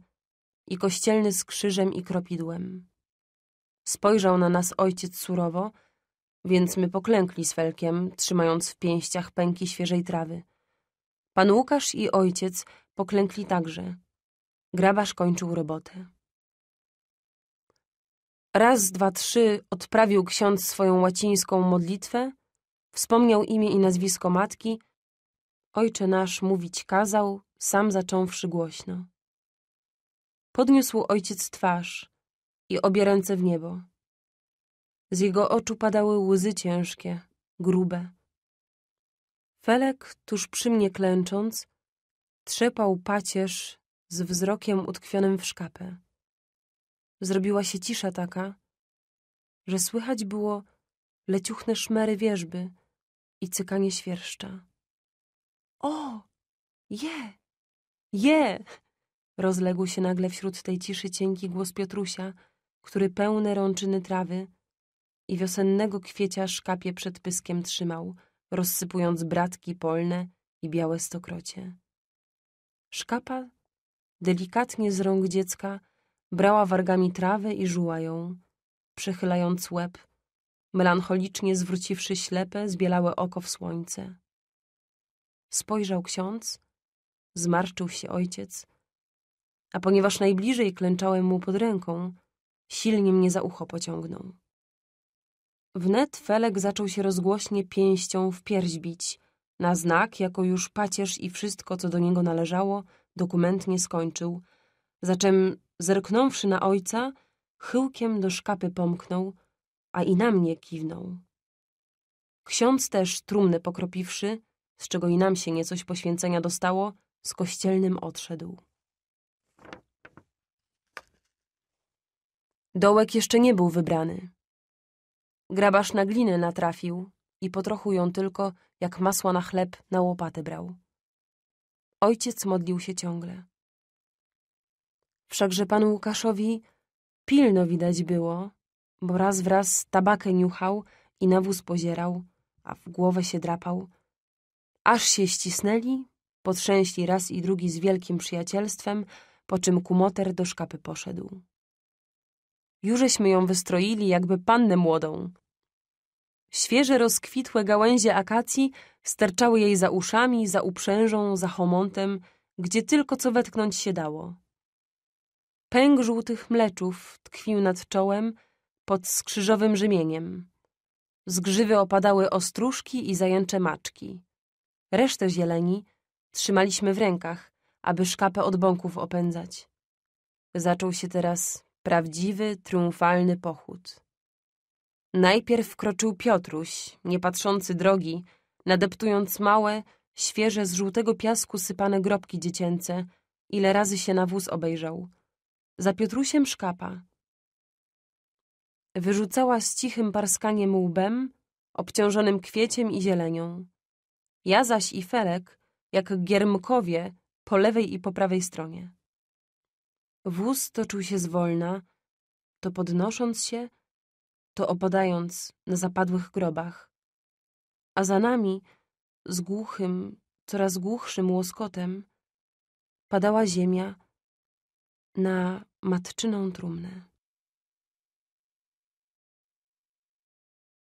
S1: i kościelny z krzyżem i kropidłem. Spojrzał na nas ojciec surowo, więc my poklękli z felkiem, trzymając w pięściach pęki świeżej trawy. Pan Łukasz i ojciec poklękli także, Grabarz kończył robotę. Raz, dwa, trzy odprawił ksiądz swoją łacińską modlitwę, wspomniał imię i nazwisko matki, ojcze nasz mówić kazał, sam zacząwszy głośno. Podniósł ojciec twarz i obie ręce w niebo. Z jego oczu padały łzy ciężkie, grube. Felek, tuż przy mnie klęcząc, trzepał pacierz z wzrokiem utkwionym w szkapę. Zrobiła się cisza taka, że słychać było leciuchne szmery wierzby i cykanie świerszcza. O! Je! Je! Rozległ się nagle wśród tej ciszy cienki głos Piotrusia, który pełne rączyny trawy i wiosennego kwiecia szkapie przed pyskiem trzymał, rozsypując bratki polne i białe stokrocie. Szkapa delikatnie z rąk dziecka, brała wargami trawę i żuła ją, przechylając łeb, melancholicznie zwróciwszy ślepe, zbielałe oko w słońce. Spojrzał ksiądz, zmarszczył się ojciec, a ponieważ najbliżej klęczałem mu pod ręką, silnie mnie za ucho pociągnął. Wnet Felek zaczął się rozgłośnie pięścią w pierś bić, na znak, jako już pacierz i wszystko, co do niego należało – Dokument nie skończył, zaczem zerknąwszy na ojca, chyłkiem do szkapy pomknął, a i na mnie kiwnął. Ksiądz też, trumnę pokropiwszy, z czego i nam się niecoś poświęcenia dostało, z kościelnym odszedł. Dołek jeszcze nie był wybrany. Grabarz na glinę natrafił i po trochu ją tylko, jak masła na chleb, na łopatę brał. Ojciec modlił się ciągle. Wszakże panu Łukaszowi pilno widać było, bo raz wraz tabakę niuchał i na wóz pozierał, a w głowę się drapał. Aż się ścisnęli, potrzęśli raz i drugi z wielkim przyjacielstwem, po czym kumoter do szkapy poszedł. Jużeśmy ją wystroili jakby pannę młodą, Świeże rozkwitłe gałęzie akacji sterczały jej za uszami, za uprzężą, za homontem, gdzie tylko co wetknąć się dało. Pęk żółtych mleczów tkwił nad czołem, pod skrzyżowym rzemieniem. Z grzywy opadały ostróżki i zajęcze maczki. Resztę zieleni trzymaliśmy w rękach, aby szkapę od bąków opędzać. Zaczął się teraz prawdziwy, triumfalny pochód. Najpierw wkroczył Piotruś, nie patrzący drogi, nadeptując małe, świeże z żółtego piasku sypane grobki dziecięce, ile razy się na wóz obejrzał. Za Piotrusiem szkapa. Wyrzucała z cichym parskaniem łbem, obciążonym kwieciem i zielenią. Ja zaś i Felek, jak giermkowie, po lewej i po prawej stronie. Wóz toczył się zwolna, to podnosząc się, to opadając na zapadłych grobach. A za nami, z głuchym, coraz głuchszym łoskotem, padała ziemia na matczyną trumnę.